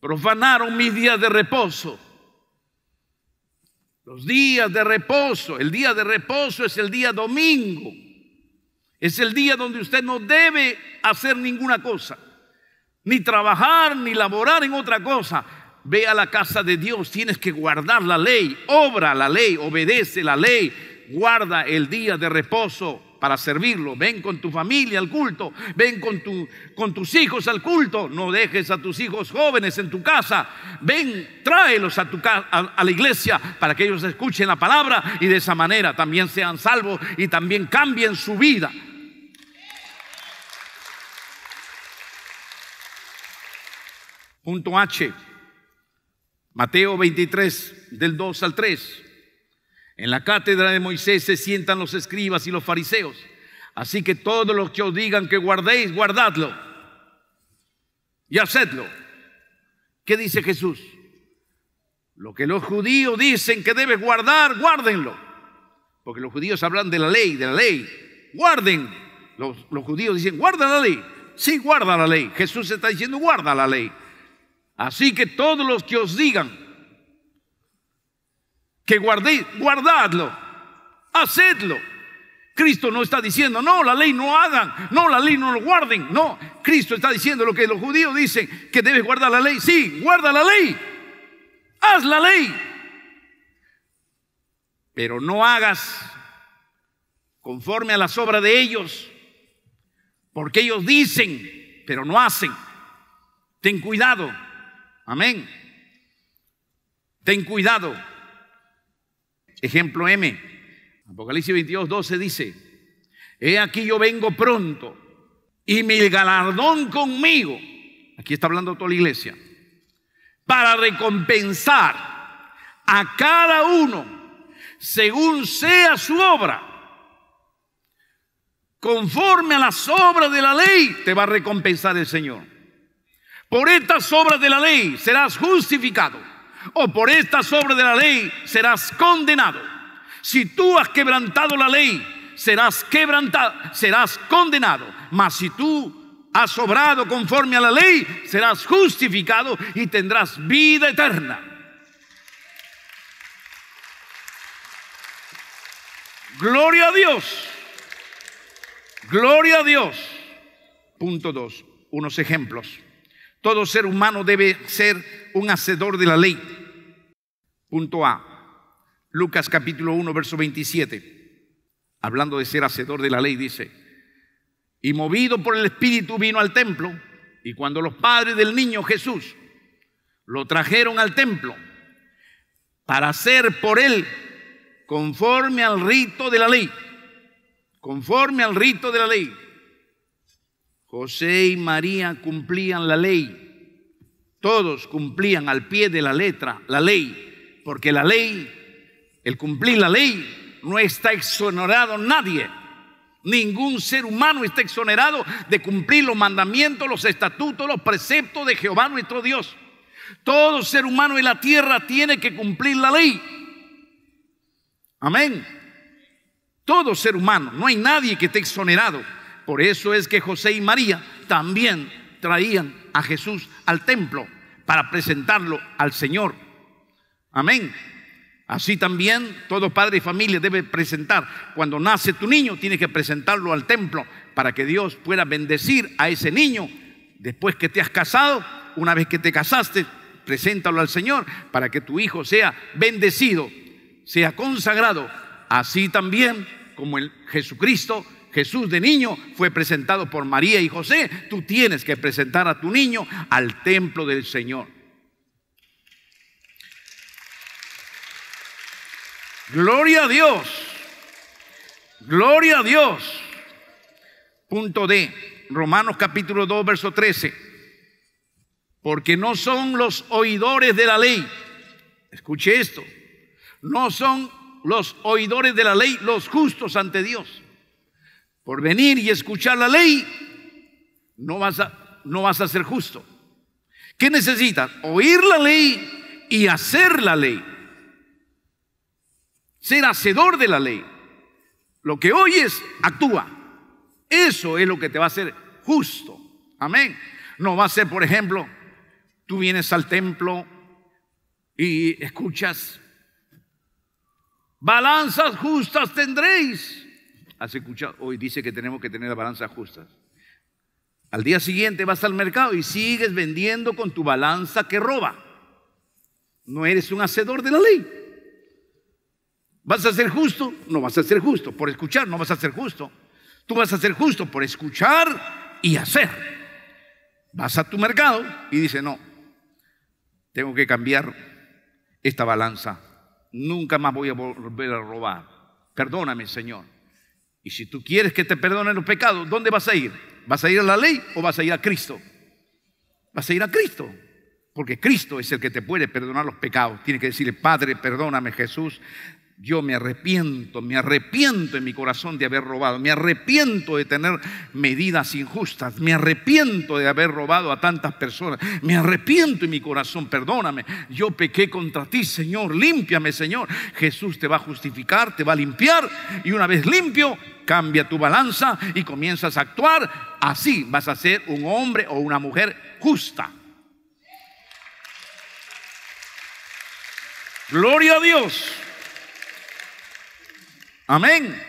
Profanaron mis días de reposo. Los días de reposo, el día de reposo es el día domingo. Es el día donde usted no debe hacer ninguna cosa, ni trabajar, ni laborar en otra cosa. Ve a la casa de Dios, tienes que guardar la ley, obra la ley, obedece la ley, guarda el día de reposo para servirlo. Ven con tu familia al culto, ven con, tu, con tus hijos al culto. No dejes a tus hijos jóvenes en tu casa. Ven, tráelos a, tu, a la iglesia para que ellos escuchen la palabra y de esa manera también sean salvos y también cambien su vida. Punto H. Mateo 23, del 2 al 3. En la cátedra de Moisés se sientan los escribas y los fariseos. Así que todos los que os digan que guardéis, guardadlo. Y hacedlo. ¿Qué dice Jesús? Lo que los judíos dicen que debes guardar, guárdenlo. Porque los judíos hablan de la ley, de la ley. Guarden. Los, judíos dicen, guarda la ley. Sí, guarda la ley. Jesús está diciendo, guarda la ley. Así que todos los que os digan, que guardéis, guardadlo, hacedlo. Cristo no está diciendo, no, la ley no hagan, no, la ley no lo guarden, no. Cristo está diciendo lo que los judíos dicen, que debes guardar la ley. Sí, guarda la ley, haz la ley, pero no hagas conforme a la obras de ellos, porque ellos dicen, pero no hacen. Ten cuidado, amén. Ten cuidado. Ejemplo M, Apocalipsis 22, 12 dice, he aquí yo vengo pronto y mi galardón conmigo, aquí está hablando toda la iglesia, para recompensar a cada uno según sea su obra. Conforme a las obras de la ley te va a recompensar el Señor. Por estas obras de la ley serás justificado o por esta sobre de la ley serás condenado. Si tú has quebrantado la ley, serás quebrantado, serás condenado. Mas si tú has obrado conforme a la ley, serás justificado y tendrás vida eterna. Gloria a Dios. Gloria a Dios. Punto dos. Unos ejemplos. Todo ser humano debe ser un hacedor de la ley. Punto A. Lucas capítulo 1, verso 27. Hablando de ser hacedor de la ley, dice, y movido por el Espíritu vino al templo, y cuando los padres del niño Jesús lo trajeron al templo para hacer por él conforme al rito de la ley, conforme al rito de la ley, José y María cumplían la ley. Todos cumplían al pie de la letra la ley, porque la ley, el cumplir la ley, no está exonerado nadie. Ningún ser humano está exonerado de cumplir los mandamientos, los estatutos, los preceptos de Jehová nuestro Dios. Todo ser humano en la tierra tiene que cumplir la ley. Amén. Todo ser humano, no hay nadie que esté exonerado. Por eso es que José y María también traían a Jesús al templo para presentarlo al Señor. Amén. Así también todo padre y familia debe presentar. Cuando nace tu niño, tienes que presentarlo al templo para que Dios pueda bendecir a ese niño. Después que te has casado, una vez que te casaste, preséntalo al Señor para que tu hijo sea bendecido, sea consagrado. Así también como el Jesucristo Jesús de niño fue presentado por María y José. Tú tienes que presentar a tu niño al templo del Señor. Gloria a Dios. Gloria a Dios. Punto D. Romanos capítulo 2, verso 13. Porque no son los oidores de la ley. Escuche esto. No son los oidores de la ley los justos ante Dios por venir y escuchar la ley, no vas a, no vas a ser justo. ¿Qué necesitas? Oír la ley y hacer la ley. Ser hacedor de la ley. Lo que oyes, actúa. Eso es lo que te va a hacer justo. Amén. No va a ser, por ejemplo, tú vienes al templo y escuchas, balanzas justas tendréis Hoy dice que tenemos que tener la balanza justa. Al día siguiente vas al mercado y sigues vendiendo con tu balanza que roba. No eres un hacedor de la ley. ¿Vas a ser justo? No vas a ser justo. Por escuchar, no vas a ser justo. Tú vas a ser justo por escuchar y hacer. Vas a tu mercado y dice no, tengo que cambiar esta balanza. Nunca más voy a volver a robar. Perdóname, Señor. Y si tú quieres que te perdonen los pecados, ¿dónde vas a ir? ¿Vas a ir a la ley o vas a ir a Cristo? Vas a ir a Cristo. Porque Cristo es el que te puede perdonar los pecados. Tienes que decirle, Padre, perdóname Jesús, yo me arrepiento, me arrepiento en mi corazón de haber robado, me arrepiento de tener medidas injustas, me arrepiento de haber robado a tantas personas, me arrepiento en mi corazón, perdóname, yo pequé contra ti, Señor, límpiame, Señor. Jesús te va a justificar, te va a limpiar y una vez limpio, cambia tu balanza y comienzas a actuar. Así vas a ser un hombre o una mujer justa. Gloria a Dios. Amén.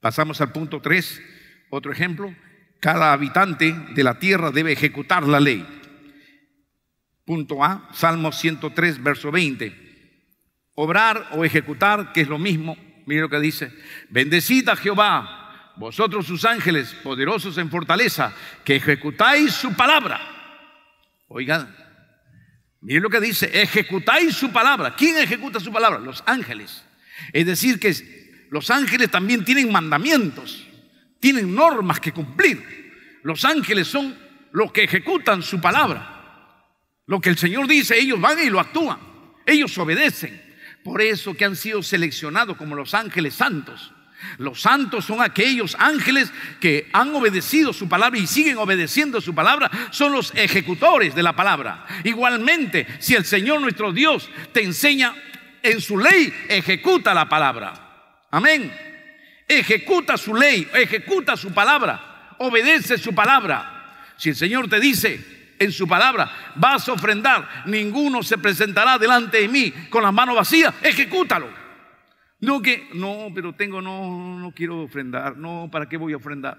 Pasamos al punto 3, otro ejemplo. Cada habitante de la tierra debe ejecutar la ley. Punto A, Salmo 103, verso 20. Obrar o ejecutar, que es lo mismo, Miren lo que dice. Bendecid Jehová, vosotros sus ángeles, poderosos en fortaleza, que ejecutáis su palabra. Oigan, miren lo que dice, ejecutáis su palabra. ¿Quién ejecuta su palabra? Los ángeles. Es decir, que los ángeles también tienen mandamientos, tienen normas que cumplir. Los ángeles son los que ejecutan su palabra. Lo que el Señor dice, ellos van y lo actúan. Ellos obedecen. Por eso que han sido seleccionados como los ángeles santos. Los santos son aquellos ángeles que han obedecido su palabra y siguen obedeciendo su palabra, son los ejecutores de la palabra. Igualmente, si el Señor nuestro Dios te enseña en su ley ejecuta la palabra. Amén. Ejecuta su ley, ejecuta su palabra, obedece su palabra. Si el Señor te dice en su palabra, vas a ofrendar, ninguno se presentará delante de mí con las manos vacías, ejecútalo. No que, no, pero tengo, no, no quiero ofrendar, no, ¿para qué voy a ofrendar?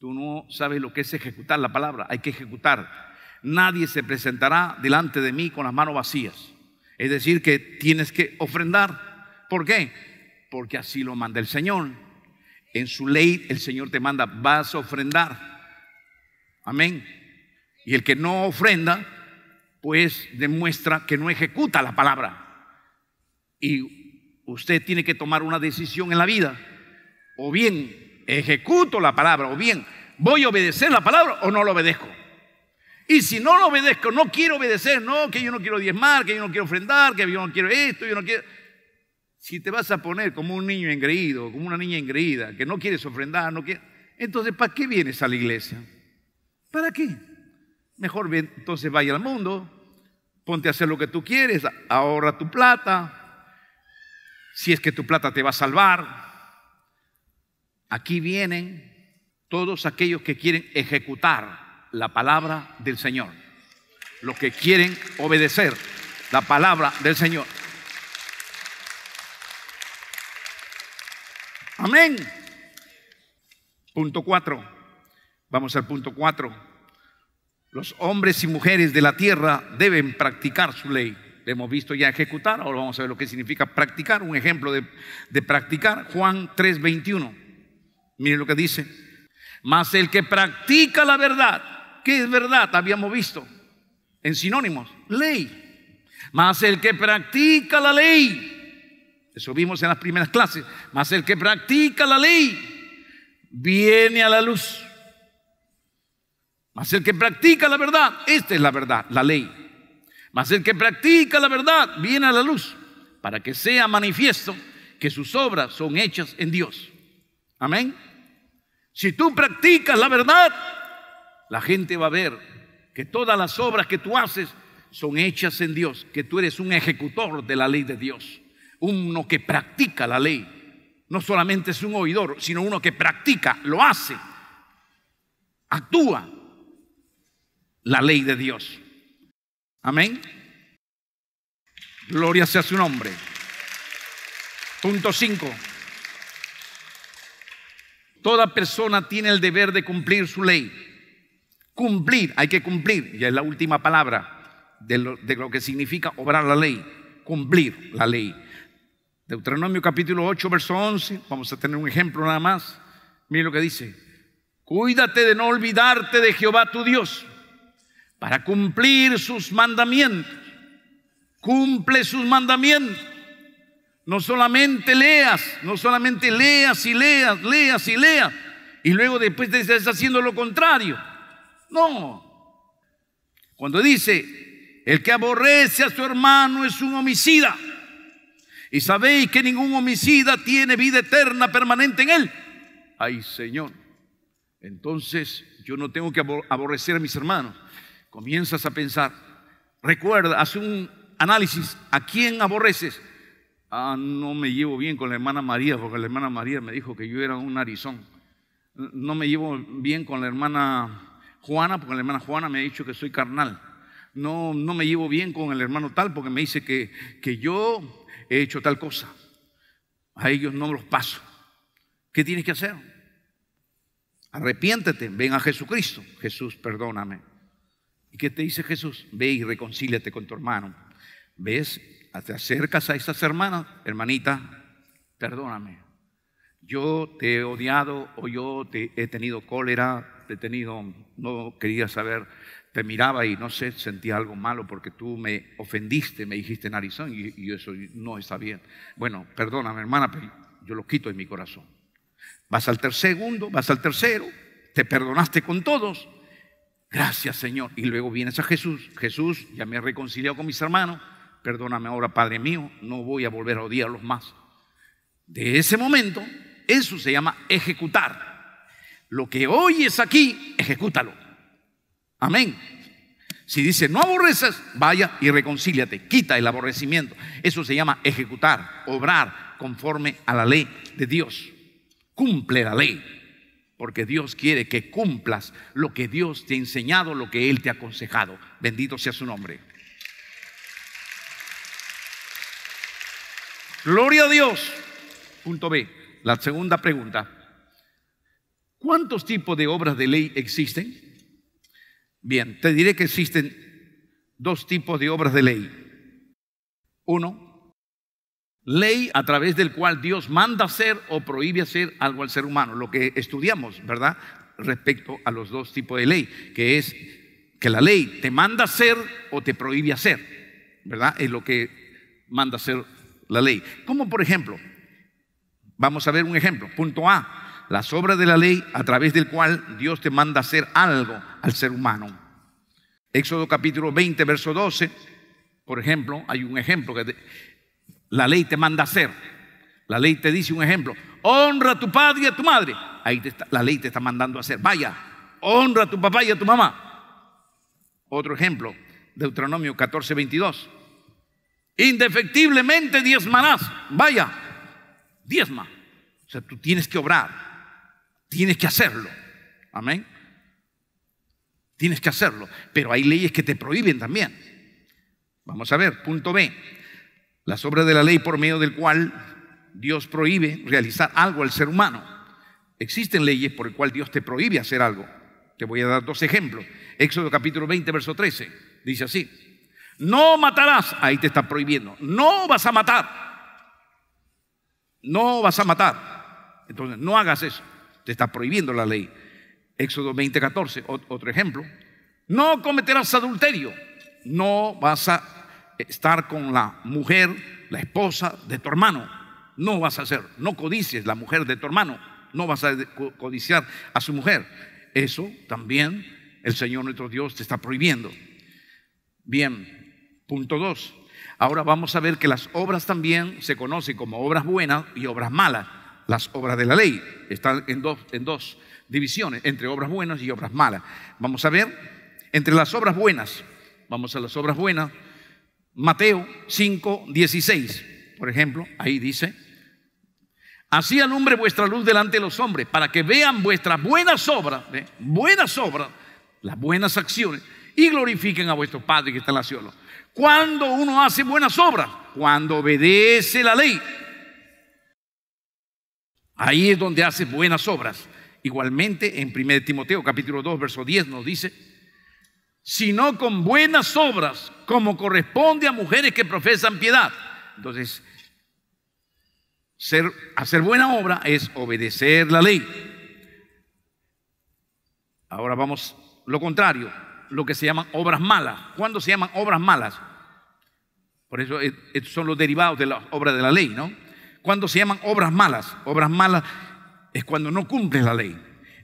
Tú no sabes lo que es ejecutar la palabra, hay que ejecutar. Nadie se presentará delante de mí con las manos vacías. Es decir, que tienes que ofrendar. ¿Por qué? Porque así lo manda el Señor. En su ley el Señor te manda, vas a ofrendar. Amén. Y el que no ofrenda, pues demuestra que no ejecuta la palabra. Y usted tiene que tomar una decisión en la vida. O bien ejecuto la palabra, o bien voy a obedecer la palabra o no la obedezco. Y si no lo obedezco, no quiero obedecer, no, que yo no quiero diezmar, que yo no quiero ofrendar, que yo no quiero esto, yo no quiero... Si te vas a poner como un niño engreído, como una niña engreída, que no quieres ofrendar, no Entonces, ¿para qué vienes a la iglesia? ¿Para qué? Mejor entonces vaya al mundo, ponte a hacer lo que tú quieres, ahorra tu plata, si es que tu plata te va a salvar. Aquí vienen todos aquellos que quieren ejecutar la palabra del Señor. Los que quieren obedecer la palabra del Señor. Amén. Punto 4. Vamos al punto 4. Los hombres y mujeres de la tierra deben practicar su ley. hemos visto ya ejecutar, ahora vamos a ver lo que significa practicar. Un ejemplo de, de practicar, Juan 3:21. Miren lo que dice. Mas el que practica la verdad ¿Qué es verdad? Habíamos visto en sinónimos, ley. Mas el que practica la ley, eso vimos en las primeras clases, mas el que practica la ley viene a la luz. Mas el que practica la verdad, esta es la verdad, la ley. Mas el que practica la verdad viene a la luz para que sea manifiesto que sus obras son hechas en Dios. Amén. Si tú practicas la verdad, la gente va a ver que todas las obras que tú haces son hechas en Dios, que tú eres un ejecutor de la ley de Dios, uno que practica la ley. No solamente es un oidor, sino uno que practica, lo hace, actúa la ley de Dios. Amén. Gloria sea su nombre. Punto 5. Toda persona tiene el deber de cumplir su ley Cumplir, hay que cumplir, ya es la última palabra de lo, que significa obrar la ley, cumplir la ley. Deuteronomio capítulo 8, verso 11, vamos a tener un ejemplo nada más. mire lo que dice, cuídate de no olvidarte de Jehová tu Dios para cumplir sus mandamientos. Cumple sus mandamientos. No solamente leas, no solamente leas y leas, leas y leas. Y luego después te estás haciendo lo contrario. No. Cuando dice, el que aborrece a su hermano es un homicida. Y sabéis que ningún homicida tiene vida eterna permanente en él. Ay Señor, entonces yo no tengo que aborrecer a mis hermanos. Comienzas a pensar, recuerda, haz un análisis, ¿a quién aborreces? Ah, no me llevo bien con la hermana María, porque la hermana María me dijo que yo era un arizón. No me llevo bien con la hermana Juana, porque la hermana Juana me ha dicho que soy carnal. No, no me llevo bien con el hermano tal porque me dice que, que yo he hecho tal cosa. A ellos no los paso. ¿Qué tienes que hacer? Arrepiéntete, ven a Jesucristo. Jesús, perdóname. ¿Y qué te dice Jesús? Ve y reconcíliate con tu hermano. ¿Ves? Te acercas a esas hermanas, hermanita, perdóname. Yo te he odiado o yo te he tenido cólera, tenido, no quería saber, te miraba y no sé, sentía algo malo porque tú me ofendiste, me dijiste narizón y, y eso no está bien. Bueno, perdóname hermana, pero yo lo quito en mi corazón. Vas al tercer segundo, vas al tercero, te perdonaste con todos. Gracias Señor. Y luego vienes a Jesús. Jesús, ya me he reconciliado con mis hermanos. Perdóname ahora, Padre mío. No voy a volver a odiarlos más. De ese momento, eso se llama ejecutar. Lo que oyes aquí, ejecútalo. Amén. Si dice no aborreces, vaya y reconcíliate, quita el aborrecimiento. Eso se llama ejecutar, obrar conforme a la ley de Dios. Cumple la ley, porque Dios quiere que cumplas lo que Dios te ha enseñado, lo que Él te ha aconsejado. Bendito sea su nombre. Gloria a Dios. Punto B. La segunda pregunta. ¿Cuántos tipos de obras de ley existen? Bien, te diré que existen dos tipos de obras de ley. Uno, ley a través del cual Dios manda hacer o prohíbe hacer algo al ser humano, lo que estudiamos, ¿verdad? Respecto a los dos tipos de ley, que es que la ley te manda hacer o te prohíbe hacer, ¿verdad? Es lo que manda hacer la ley. Como por ejemplo, vamos a ver un ejemplo, punto A, las obras de la ley a través del cual Dios te manda hacer algo al ser humano. Éxodo capítulo 20, verso 12, por ejemplo, hay un ejemplo que la ley te manda a hacer. La ley te dice un ejemplo, honra a tu padre y a tu madre. Ahí está, la ley te está mandando a hacer. Vaya, honra a tu papá y a tu mamá. Otro ejemplo, Deuteronomio 14, 22. Indefectiblemente diezmarás. Vaya, diezma. O sea, tú tienes que obrar. Tienes que hacerlo. Amén. Tienes que hacerlo. Pero hay leyes que te prohíben también. Vamos a ver, punto B. Las obras de la ley por medio del cual Dios prohíbe realizar algo al ser humano. Existen leyes por el cual Dios te prohíbe hacer algo. Te voy a dar dos ejemplos. Éxodo capítulo 20, verso 13. Dice así. No matarás. Ahí te está prohibiendo. No vas a matar. No vas a matar. Entonces, no hagas eso te está prohibiendo la ley. Éxodo 20:14. otro ejemplo. No cometerás adulterio. No vas a estar con la mujer, la esposa de tu hermano. No vas a hacer. No codicies la mujer de tu hermano. No vas a codiciar a su mujer. Eso también el Señor nuestro Dios te está prohibiendo. Bien, punto dos. Ahora vamos a ver que las obras también se conocen como obras buenas y obras malas las obras de la ley. Están en dos, en dos divisiones, entre obras buenas y obras malas. Vamos a ver, entre las obras buenas, vamos a las obras buenas, Mateo 5, 16, por ejemplo, ahí dice, así alumbre vuestra luz delante de los hombres, para que vean vuestras buenas obras, ¿eh? buenas obras, las buenas acciones, y glorifiquen a vuestro Padre que está en la cielo. Cuando uno hace buenas obras, cuando obedece la ley, Ahí es donde hace buenas obras. Igualmente en 1 Timoteo capítulo 2 verso 10 nos dice, sino con buenas obras como corresponde a mujeres que profesan piedad. Entonces, hacer buena obra es obedecer la ley. Ahora vamos lo contrario, lo que se llaman obras malas. ¿Cuándo se llaman obras malas? Por eso eh, son los derivados de la obra de la ley, ¿no? cuando se llaman obras malas? Obras malas es cuando no cumple la ley.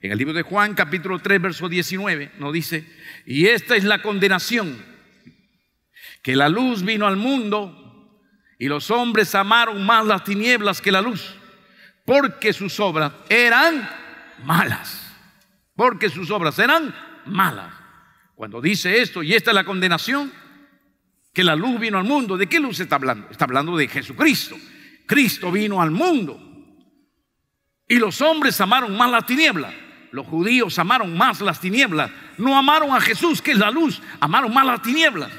En el libro de Juan, capítulo 3, verso 19, nos dice, y esta es la condenación, que la luz vino al mundo y los hombres amaron más las tinieblas que la luz, porque sus obras eran malas, porque sus obras eran malas. Cuando dice esto, y esta es la condenación, que la luz vino al mundo, ¿de qué luz está hablando? Está hablando de Jesucristo. Cristo vino al mundo. Y los hombres amaron más las tinieblas Los judíos amaron más las tinieblas. No amaron a Jesús, que es la luz. Amaron más las tinieblas.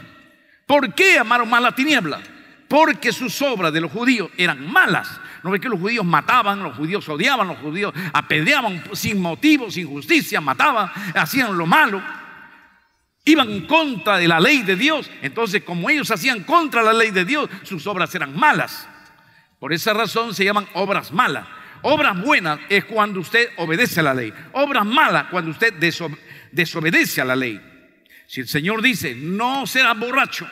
¿Por qué amaron más las tinieblas? Porque sus obras de los judíos eran malas. No ve que los judíos mataban, los judíos odiaban, los judíos apedreaban sin motivo, sin justicia, mataban, hacían lo malo. Iban en contra de la ley de Dios. Entonces, como ellos hacían contra la ley de Dios, sus obras eran malas. Por esa razón se llaman obras malas. Obras buenas es cuando usted obedece a la ley. Obras malas cuando usted desobedece a la ley. Si el Señor dice, no serás borracho,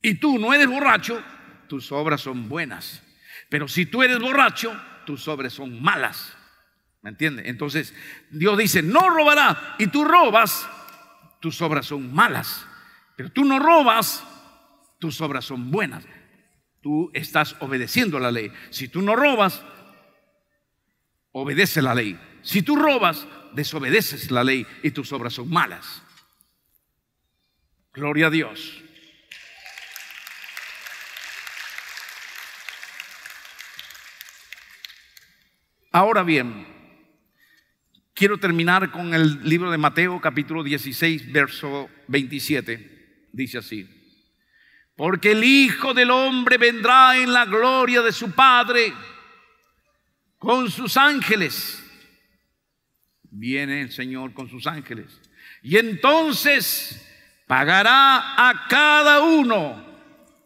y tú no eres borracho, tus obras son buenas. Pero si tú eres borracho, tus obras son malas. ¿Me entiendes? Entonces, Dios dice, no robará y tú robas, tus obras son malas. Pero tú no robas, tus obras son buenas tú estás obedeciendo la ley. Si tú no robas, obedece la ley. Si tú robas, desobedeces la ley y tus obras son malas. Gloria a Dios. Ahora bien, quiero terminar con el libro de Mateo capítulo 16, verso 27. Dice así porque el Hijo del Hombre vendrá en la gloria de su Padre con sus ángeles. Viene el Señor con sus ángeles. Y entonces pagará a cada uno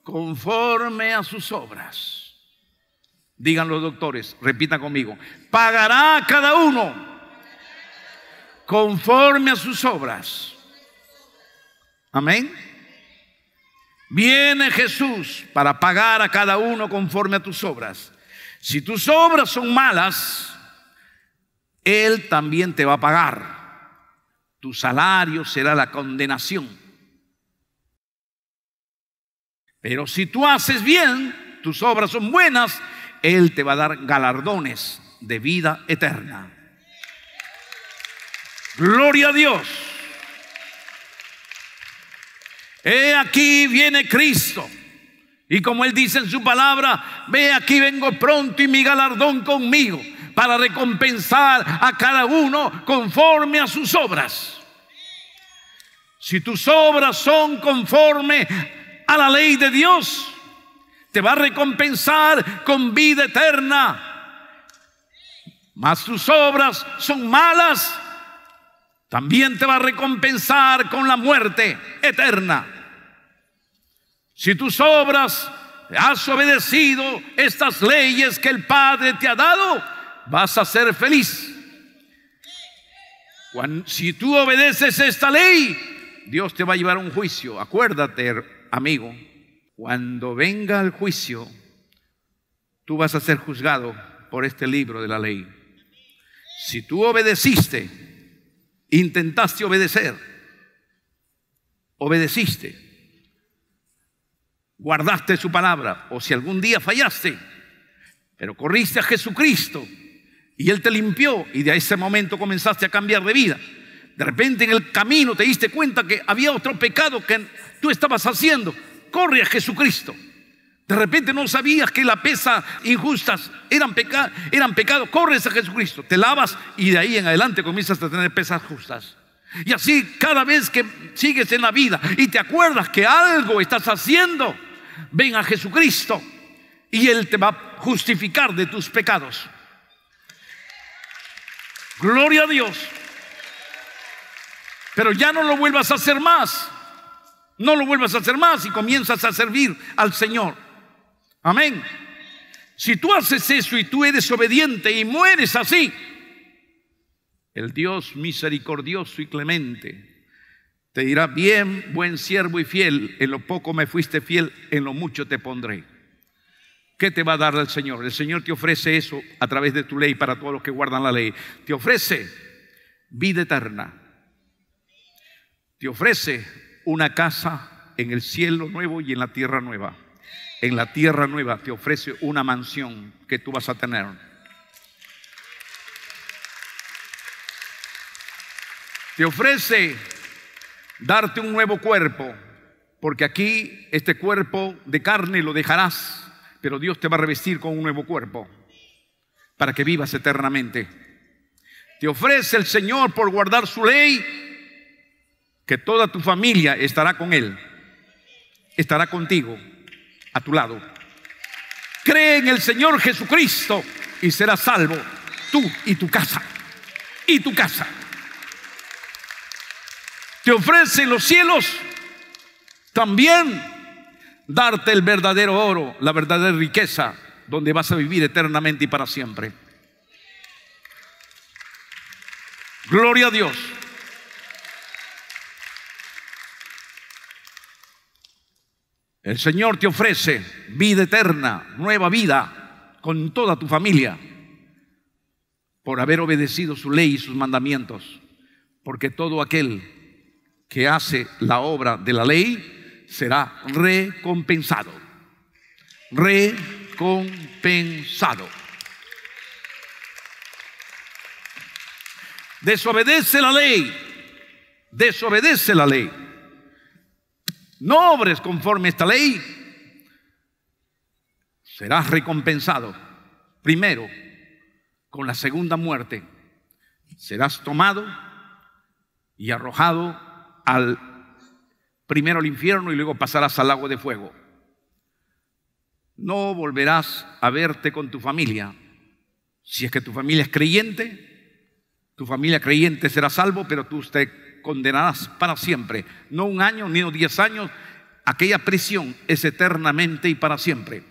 conforme a sus obras. Digan los doctores, repita conmigo, pagará a cada uno conforme a sus obras. Amén. Viene Jesús para pagar a cada uno conforme a tus obras. Si tus obras son malas, Él también te va a pagar. Tu salario será la condenación. Pero si tú haces bien, tus obras son buenas, Él te va a dar galardones de vida eterna. Gloria a Dios he aquí viene Cristo. Y como Él dice en su palabra, ve aquí vengo pronto y mi galardón conmigo para recompensar a cada uno conforme a sus obras. Si tus obras son conforme a la ley de Dios, te va a recompensar con vida eterna. Mas tus obras son malas, también te va a recompensar con la muerte eterna. Si tus obras has obedecido estas leyes que el Padre te ha dado, vas a ser feliz. si tú obedeces esta ley, Dios te va a llevar a un juicio. Acuérdate, amigo, cuando venga el juicio, tú vas a ser juzgado por este libro de la ley. Si tú obedeciste, intentaste obedecer, obedeciste, guardaste su palabra, o si algún día fallaste, pero corriste a Jesucristo y Él te limpió y de ese momento comenzaste a cambiar de vida. De repente en el camino te diste cuenta que había otro pecado que tú estabas haciendo. Corre a Jesucristo. De repente no sabías que la pesa injustas eran, pecado. eran pecados. Corres a Jesucristo, te lavas y de ahí en adelante comienzas a tener pesas justas. Y así cada vez que sigues en la vida y te acuerdas que algo estás haciendo, ven a Jesucristo y Él te va a justificar de tus pecados. Gloria a Dios. Pero ya no lo vuelvas a hacer más. No lo vuelvas a hacer más y comienzas a servir al Señor. Amén. Si tú haces eso y tú eres obediente y mueres así, el Dios misericordioso y clemente te dirá, bien, buen siervo y fiel, en lo poco me fuiste fiel, en lo mucho te pondré. ¿Qué te va a dar el Señor? El Señor te ofrece eso a través de tu ley para todos los que guardan la ley. Te ofrece vida eterna. Te ofrece una casa en el cielo nuevo y en la tierra nueva. En la tierra nueva te ofrece una mansión que tú vas a tener. Te ofrece darte un nuevo cuerpo, porque aquí este cuerpo de carne lo dejarás, pero Dios te va a revestir con un nuevo cuerpo para que vivas eternamente. Te ofrece el Señor por guardar su ley, que toda tu familia estará con Él, estará contigo, a tu lado. Cree en el Señor Jesucristo y serás salvo, tú y tu casa, y tu casa te ofrece los cielos, también darte el verdadero oro, la verdadera riqueza, donde vas a vivir eternamente y para siempre. Gloria a Dios. El Señor te ofrece vida eterna, nueva vida, con toda tu familia, por haber obedecido su ley y sus mandamientos, porque todo aquel que hace la obra de la ley será recompensado. Recompensado. Desobedece la ley. Desobedece la ley. No obres conforme a esta ley. Serás recompensado. Primero, con la segunda muerte. Serás tomado y arrojado al primero al infierno y luego pasarás al lago de fuego. No volverás a verte con tu familia. Si es que tu familia es creyente, tu familia creyente será salvo, pero tú te condenarás para siempre. No un año ni diez años. Aquella prisión es eternamente y para siempre.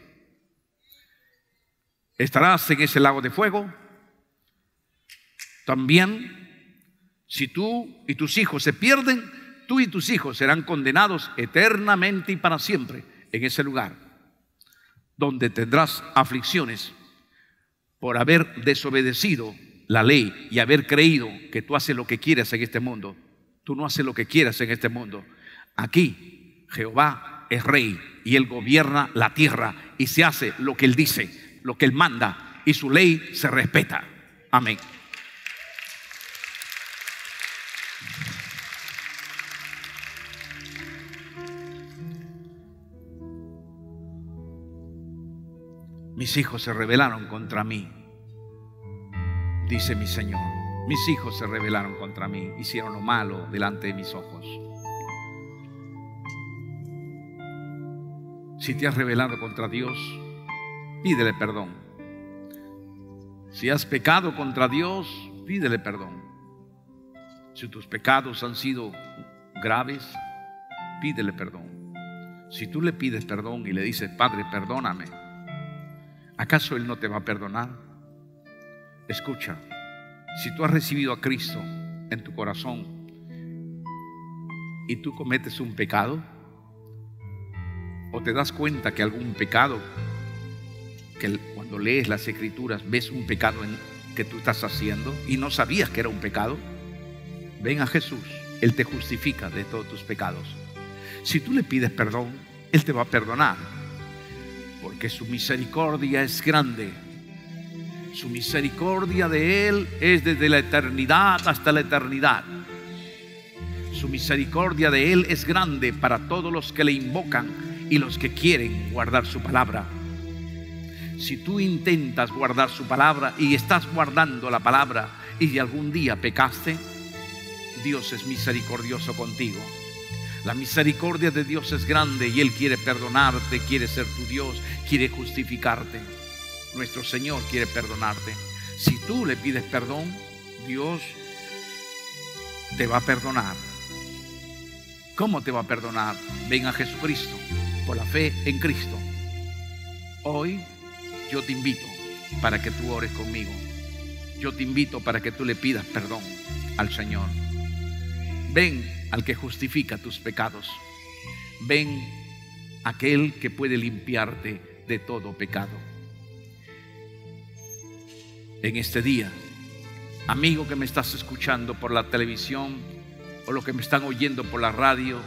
Estarás en ese lago de fuego. También, si tú y tus hijos se pierden, tú y tus hijos serán condenados eternamente y para siempre en ese lugar, donde tendrás aflicciones por haber desobedecido la ley y haber creído que tú haces lo que quieres en este mundo. Tú no haces lo que quieras en este mundo. Aquí Jehová es rey y él gobierna la tierra y se hace lo que él dice, lo que él manda y su ley se respeta. Amén. Mis hijos se rebelaron contra mí, dice mi Señor. Mis hijos se rebelaron contra mí, hicieron lo malo delante de mis ojos. Si te has rebelado contra Dios, pídele perdón. Si has pecado contra Dios, pídele perdón. Si tus pecados han sido graves, pídele perdón. Si tú le pides perdón y le dices, Padre, perdóname, ¿Acaso Él no te va a perdonar? Escucha, si tú has recibido a Cristo en tu corazón y tú cometes un pecado, o te das cuenta que algún pecado, que cuando lees las escrituras ves un pecado que tú estás haciendo y no sabías que era un pecado, ven a Jesús, Él te justifica de todos tus pecados. Si tú le pides perdón, Él te va a perdonar porque su misericordia es grande. Su misericordia de Él es desde la eternidad hasta la eternidad. Su misericordia de Él es grande para todos los que le invocan y los que quieren guardar su palabra. Si tú intentas guardar su palabra y estás guardando la palabra y algún día pecaste, Dios es misericordioso contigo. La misericordia de Dios es grande y Él quiere perdonarte, quiere ser tu Dios, quiere justificarte. Nuestro Señor quiere perdonarte. Si tú le pides perdón, Dios te va a perdonar. ¿Cómo te va a perdonar? Ven a Jesucristo por la fe en Cristo. Hoy yo te invito para que tú ores conmigo. Yo te invito para que tú le pidas perdón al Señor. Ven al que justifica tus pecados. Ven aquel que puede limpiarte de todo pecado. En este día, amigo que me estás escuchando por la televisión o los que me están oyendo por la radio,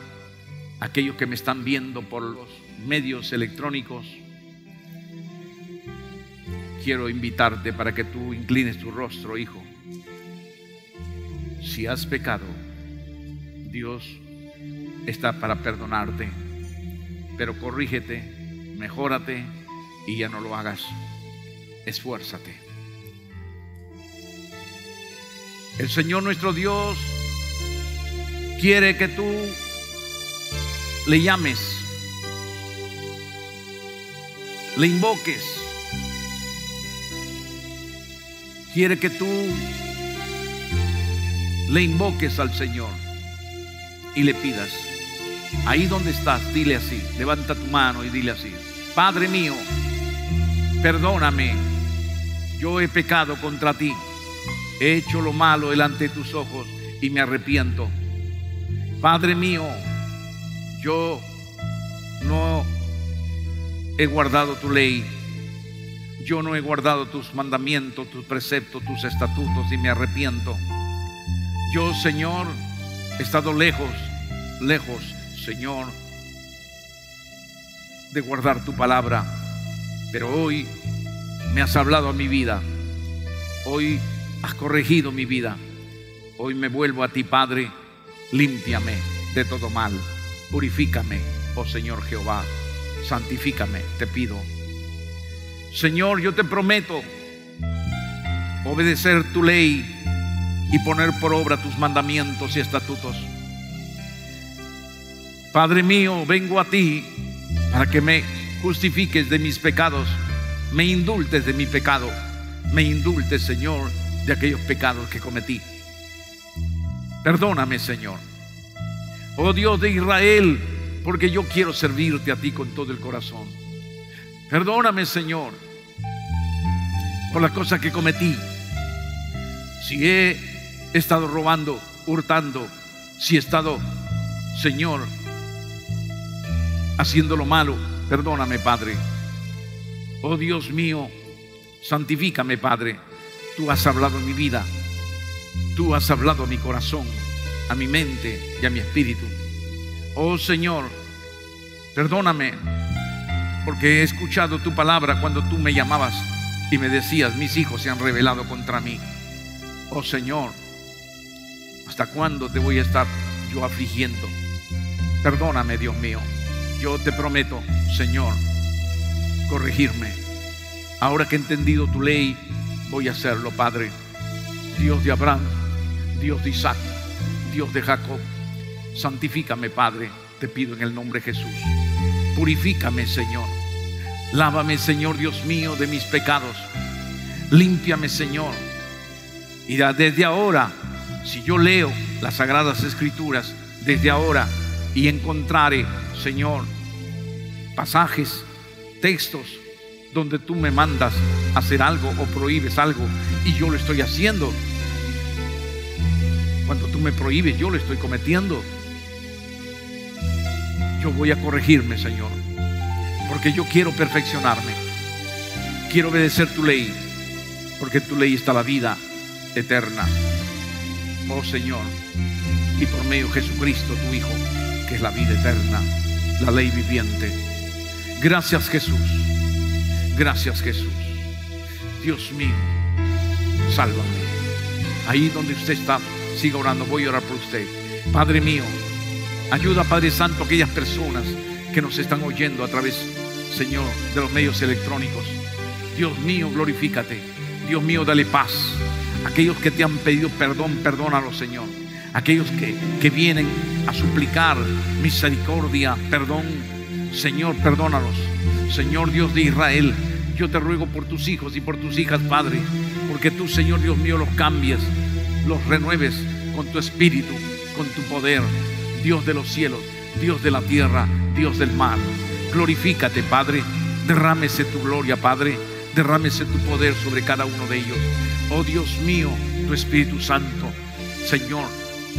aquellos que me están viendo por los medios electrónicos, quiero invitarte para que tú inclines tu rostro, hijo. Si has pecado, Dios está para perdonarte, pero corrígete, mejórate y ya no lo hagas. Esfuérzate. El Señor nuestro Dios quiere que tú le llames, le invoques. Quiere que tú le invoques al Señor y le pidas. Ahí donde estás, dile así, levanta tu mano y dile así, Padre mío, perdóname, yo he pecado contra ti, he hecho lo malo delante de tus ojos y me arrepiento. Padre mío, yo no he guardado tu ley, yo no he guardado tus mandamientos, tus preceptos, tus estatutos y me arrepiento. Yo, Señor, he estado lejos lejos, Señor, de guardar tu palabra. Pero hoy me has hablado a mi vida. Hoy has corregido mi vida. Hoy me vuelvo a ti, Padre. Límpiame de todo mal. Purifícame, oh Señor Jehová. Santifícame, te pido. Señor, yo te prometo obedecer tu ley y poner por obra tus mandamientos y estatutos. Padre mío, vengo a ti para que me justifiques de mis pecados, me indultes de mi pecado, me indultes, Señor, de aquellos pecados que cometí. Perdóname, Señor. Oh Dios de Israel, porque yo quiero servirte a ti con todo el corazón. Perdóname, Señor, por las cosas que cometí. Si he estado robando, hurtando, si he estado, Señor, haciendo lo malo. Perdóname, Padre. Oh Dios mío, santifícame, Padre. Tú has hablado en mi vida. Tú has hablado a mi corazón, a mi mente y a mi espíritu. Oh Señor, perdóname porque he escuchado tu palabra cuando tú me llamabas y me decías, mis hijos se han rebelado contra mí. Oh Señor, ¿hasta cuándo te voy a estar yo afligiendo? Perdóname, Dios mío yo te prometo, Señor, corregirme. Ahora que he entendido tu ley, voy a hacerlo, Padre. Dios de Abraham, Dios de Isaac, Dios de Jacob, santifícame, Padre, te pido en el nombre de Jesús. Purifícame, Señor. Lávame, Señor Dios mío, de mis pecados. Límpiame, Señor. Y desde ahora, si yo leo las sagradas escrituras, desde ahora y encontraré, Señor, pasajes, textos donde tú me mandas hacer algo o prohíbes algo y yo lo estoy haciendo. Cuando tú me prohíbes, yo lo estoy cometiendo. Yo voy a corregirme, Señor, porque yo quiero perfeccionarme. Quiero obedecer tu ley, porque tu ley está la vida eterna. Oh Señor, y por medio de Jesucristo, tu Hijo que es la vida eterna, la ley viviente. Gracias Jesús, gracias Jesús. Dios mío, sálvame. Ahí donde usted está, siga orando, voy a orar por usted. Padre mío, ayuda Padre Santo a aquellas personas que nos están oyendo a través, Señor, de los medios electrónicos. Dios mío, glorifícate. Dios mío, dale paz. Aquellos que te han pedido perdón, perdónalo, Señor aquellos que, vienen a suplicar misericordia, perdón. Señor, perdónalos. Señor Dios de Israel, yo te ruego por tus hijos y por tus hijas, Padre, porque tú, Señor Dios mío, los cambies, los renueves con tu espíritu, con tu poder, Dios de los cielos, Dios de la tierra, Dios del mar. Glorifícate, Padre, derrámese tu gloria, Padre, derrámese tu poder sobre cada uno de ellos. Oh Dios mío, tu Espíritu Santo, Señor,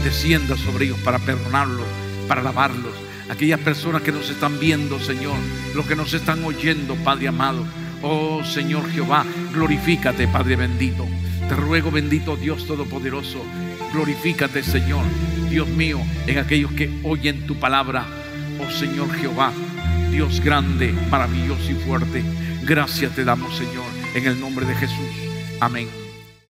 descienda sobre ellos para perdonarlos, para lavarlos. Aquellas personas que nos están viendo, Señor, los que nos están oyendo, Padre amado. Oh Señor Jehová, glorifícate, Padre bendito. Te ruego, bendito Dios Todopoderoso, glorifícate, Señor, Dios mío, en aquellos que oyen tu palabra. Oh Señor Jehová, Dios grande, maravilloso y fuerte. Gracias te damos, Señor, en el nombre de Jesús. Amén.